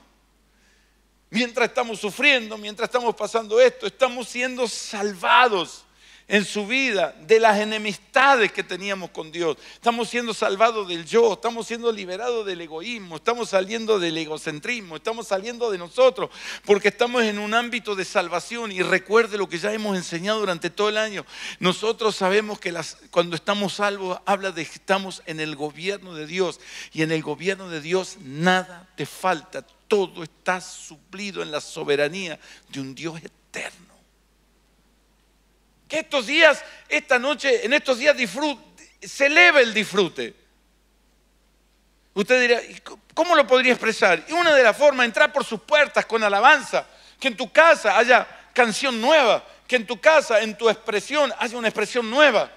Mientras estamos sufriendo, mientras estamos pasando esto, estamos siendo salvados en su vida, de las enemistades que teníamos con Dios. Estamos siendo salvados del yo, estamos siendo liberados del egoísmo, estamos saliendo del egocentrismo, estamos saliendo de nosotros, porque estamos en un ámbito de salvación y recuerde lo que ya hemos enseñado durante todo el año. Nosotros sabemos que las, cuando estamos salvos habla de que estamos en el gobierno de Dios y en el gobierno de Dios nada te falta, todo está suplido en la soberanía de un Dios eterno estos días, esta noche, en estos días se eleve el disfrute. Usted dirá, ¿cómo lo podría expresar? Y una de las formas, entrar por sus puertas con alabanza, que en tu casa haya canción nueva, que en tu casa, en tu expresión, haya una expresión nueva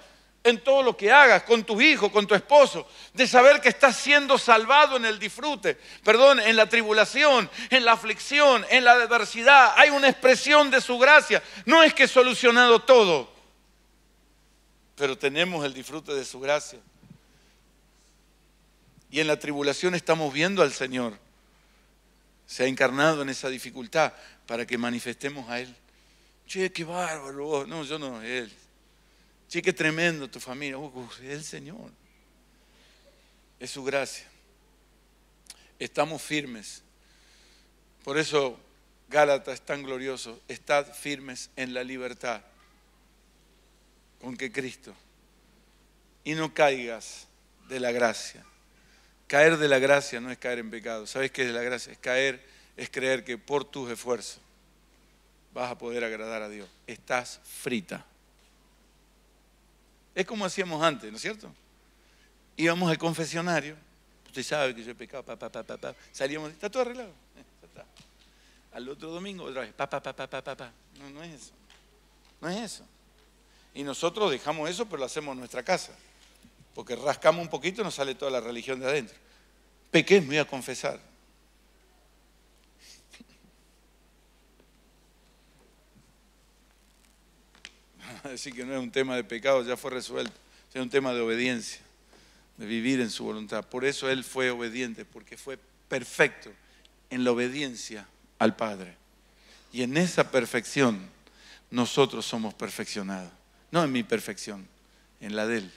en todo lo que hagas, con tus hijos, con tu esposo, de saber que estás siendo salvado en el disfrute, perdón, en la tribulación, en la aflicción, en la adversidad. Hay una expresión de su gracia. No es que he solucionado todo, pero tenemos el disfrute de su gracia. Y en la tribulación estamos viendo al Señor. Se ha encarnado en esa dificultad para que manifestemos a Él. Che, qué bárbaro No, yo no, Él. Sí, que tremendo tu familia. es el Señor. Es su gracia. Estamos firmes. Por eso Gálatas es tan glorioso. Estad firmes en la libertad con que Cristo. Y no caigas de la gracia. Caer de la gracia no es caer en pecado. ¿Sabes qué es de la gracia? Es caer, es creer que por tus esfuerzos vas a poder agradar a Dios. Estás frita. Es como hacíamos antes, ¿no es cierto? Íbamos al confesionario. Usted sabe que yo he pecado, pa, pa, pa, pa, pa. Salíamos, está todo arreglado. Eh, al otro domingo, otra vez, pa, pa, pa, pa, pa, No, no es eso. No es eso. Y nosotros dejamos eso, pero lo hacemos en nuestra casa. Porque rascamos un poquito y nos sale toda la religión de adentro. Pequé, me voy a confesar. Así que no es un tema de pecado, ya fue resuelto. Es un tema de obediencia, de vivir en su voluntad. Por eso Él fue obediente, porque fue perfecto en la obediencia al Padre. Y en esa perfección nosotros somos perfeccionados. No en mi perfección, en la de Él.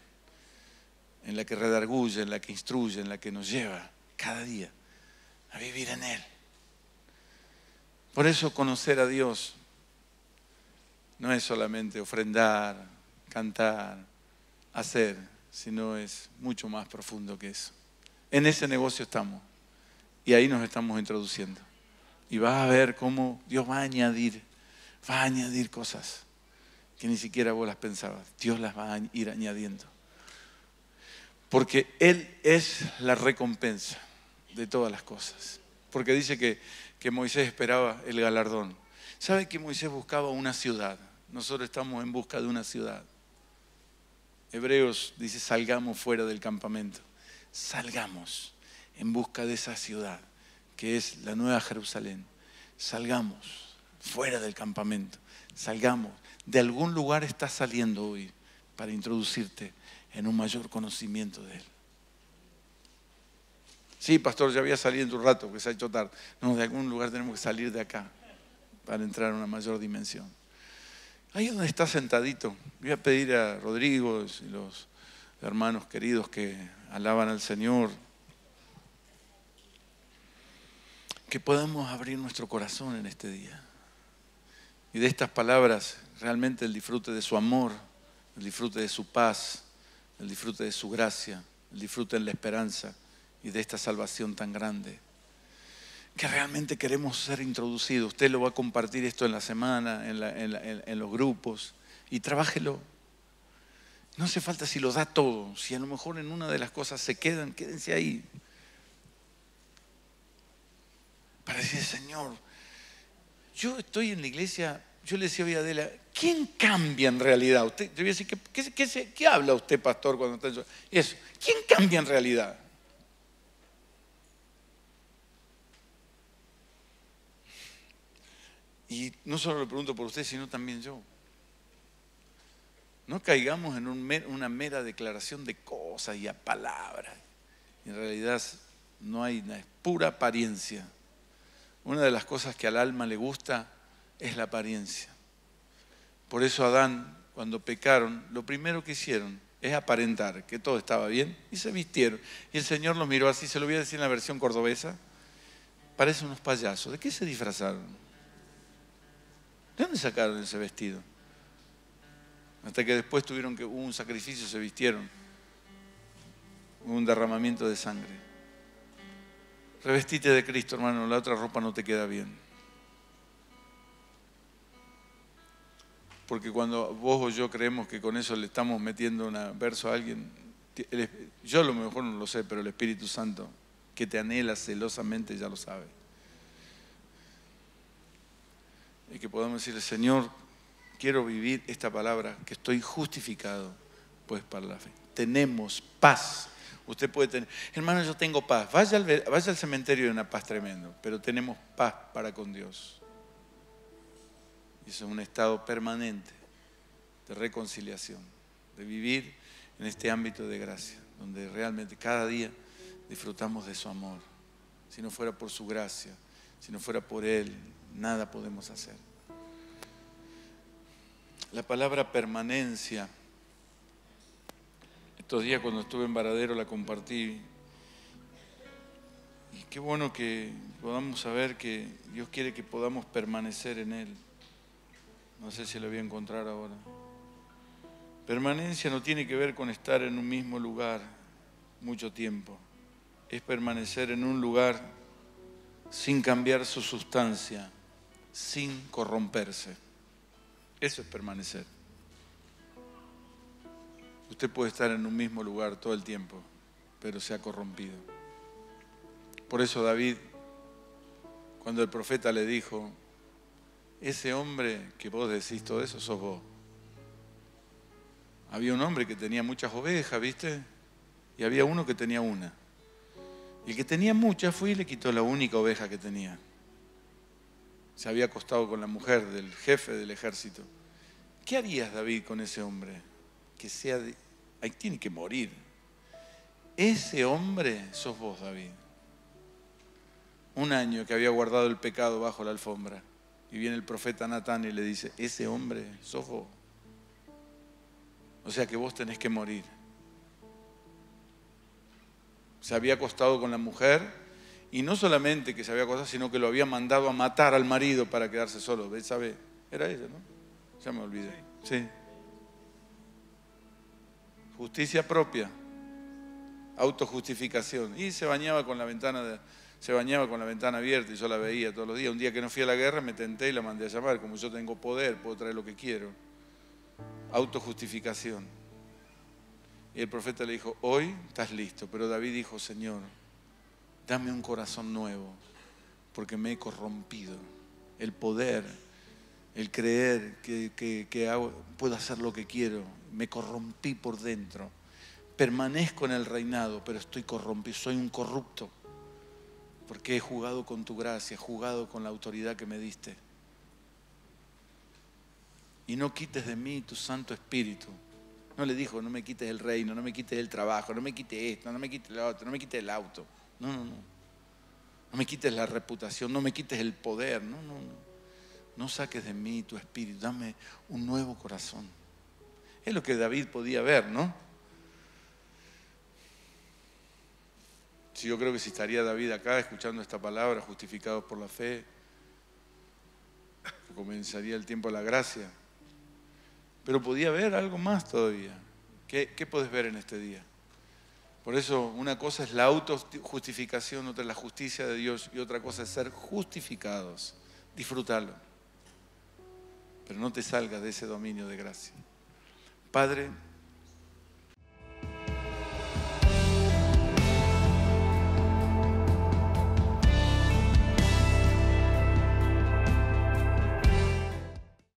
En la que redarguye, en la que instruye, en la que nos lleva cada día a vivir en Él. Por eso conocer a Dios no es solamente ofrendar, cantar, hacer, sino es mucho más profundo que eso. En ese negocio estamos y ahí nos estamos introduciendo. Y vas a ver cómo Dios va a añadir, va a añadir cosas que ni siquiera vos las pensabas. Dios las va a ir añadiendo. Porque Él es la recompensa de todas las cosas. Porque dice que, que Moisés esperaba el galardón. ¿Sabe que Moisés buscaba una ciudad? Nosotros estamos en busca de una ciudad. Hebreos dice, salgamos fuera del campamento. Salgamos en busca de esa ciudad que es la Nueva Jerusalén. Salgamos fuera del campamento. Salgamos. De algún lugar estás saliendo hoy para introducirte en un mayor conocimiento de Él. Sí, pastor, ya había salido en un rato, que se ha hecho tarde. No, de algún lugar tenemos que salir de acá para entrar a una mayor dimensión. Ahí donde está sentadito. Voy a pedir a Rodrigo y los hermanos queridos que alaban al Señor que podamos abrir nuestro corazón en este día. Y de estas palabras, realmente el disfrute de su amor, el disfrute de su paz, el disfrute de su gracia, el disfrute en la esperanza y de esta salvación tan grande que realmente queremos ser introducidos. Usted lo va a compartir esto en la semana, en, los grupos, y trabájelo. No hace falta si lo da todo, si a lo mejor en una de las cosas se quedan, quédense ahí. Para decir, Señor, yo estoy en la iglesia, yo le decía a Adela, ¿quién cambia en realidad? Usted, yo decir, ¿qué, habla usted, pastor, cuando está en Eso, ¿quién cambia en realidad? Y no solo lo pregunto por usted, sino también yo. No caigamos en una mera declaración de cosas y a palabras. En realidad no hay nada, es pura apariencia. Una de las cosas que al alma le gusta es la apariencia. Por eso Adán, cuando pecaron, lo primero que hicieron es aparentar que todo estaba bien y se vistieron. Y el Señor los miró así, se lo voy a decir en la versión cordobesa. Parecen unos payasos. ¿De qué se disfrazaron? ¿De dónde sacaron ese vestido? Hasta que después tuvieron que, hubo un sacrificio, se vistieron. Hubo un derramamiento de sangre. Revestite de Cristo, hermano, la otra ropa no te queda bien. Porque cuando vos o yo creemos que con eso le estamos metiendo un verso a alguien, yo a lo mejor no lo sé, pero el Espíritu Santo que te anhela celosamente ya lo sabe. y que podamos decirle, Señor, quiero vivir esta palabra, que estoy justificado, pues, para la fe. Tenemos paz. Usted puede tener, hermano, yo tengo paz. Vaya al, vaya al cementerio de una paz tremendo, pero tenemos paz para con Dios. Y eso es un estado permanente de reconciliación, de vivir en este ámbito de gracia, donde realmente cada día disfrutamos de su amor. Si no fuera por su gracia, si no fuera por Él, nada podemos hacer. La palabra permanencia, estos días cuando estuve en Varadero la compartí, y qué bueno que podamos saber que Dios quiere que podamos permanecer en Él. No sé si lo voy a encontrar ahora. Permanencia no tiene que ver con estar en un mismo lugar mucho tiempo. Es permanecer en un lugar sin cambiar su sustancia sin corromperse. Eso es permanecer. Usted puede estar en un mismo lugar todo el tiempo, pero se ha corrompido. Por eso David, cuando el profeta le dijo, ese hombre que vos decís todo eso, sos vos. Había un hombre que tenía muchas ovejas, ¿viste? Y había uno que tenía una. Y el que tenía muchas fue y le quitó la única oveja que tenía se había acostado con la mujer del jefe del ejército. ¿Qué harías, David, con ese hombre? Que sea. Ahí tiene que morir. Ese hombre sos vos, David. Un año que había guardado el pecado bajo la alfombra. Y viene el profeta Natán y le dice: Ese hombre sos vos. O sea que vos tenés que morir. Se había acostado con la mujer y no solamente que se había acostado, sino que lo había mandado a matar al marido para quedarse solo. ¿Sabe? Era ella, ¿no? Ya me olvidé. Sí. Justicia propia. Autojustificación. Y se bañaba con la ventana se bañaba con la ventana abierta y yo la veía todos los días. Un día que no fui a la guerra me tenté y la mandé a llamar. Como yo tengo poder, puedo traer lo que quiero. Autojustificación. Y el profeta le dijo, hoy estás listo. Pero David dijo, Señor, dame un corazón nuevo, porque me he corrompido. El poder, el creer que, puedo hacer lo que quiero, me corrompí por dentro. Permanezco en el reinado, pero estoy corrompido, soy un corrupto, porque he jugado con tu gracia, he jugado con la autoridad que me diste. Y no quites de mí tu Santo Espíritu. No le dijo, no me quites el reino, no me quites el trabajo, no me quites esto, no me quites lo otro, no me quites el auto. No, no, no. No me quites la reputación, no me quites el poder. No, no, no. No saques de mí tu espíritu, dame un nuevo corazón. Es lo que David podía ver, ¿no? Si yo creo que si estaría David acá escuchando esta palabra, justificado por la fe, comenzaría el tiempo de la gracia. Pero podía ver algo más todavía. ¿Qué, qué podés ver en este día? Por eso una cosa es la autojustificación, otra es la justicia de Dios y otra cosa es ser justificados, disfrutarlo. Pero no te salgas de ese dominio de gracia. Padre,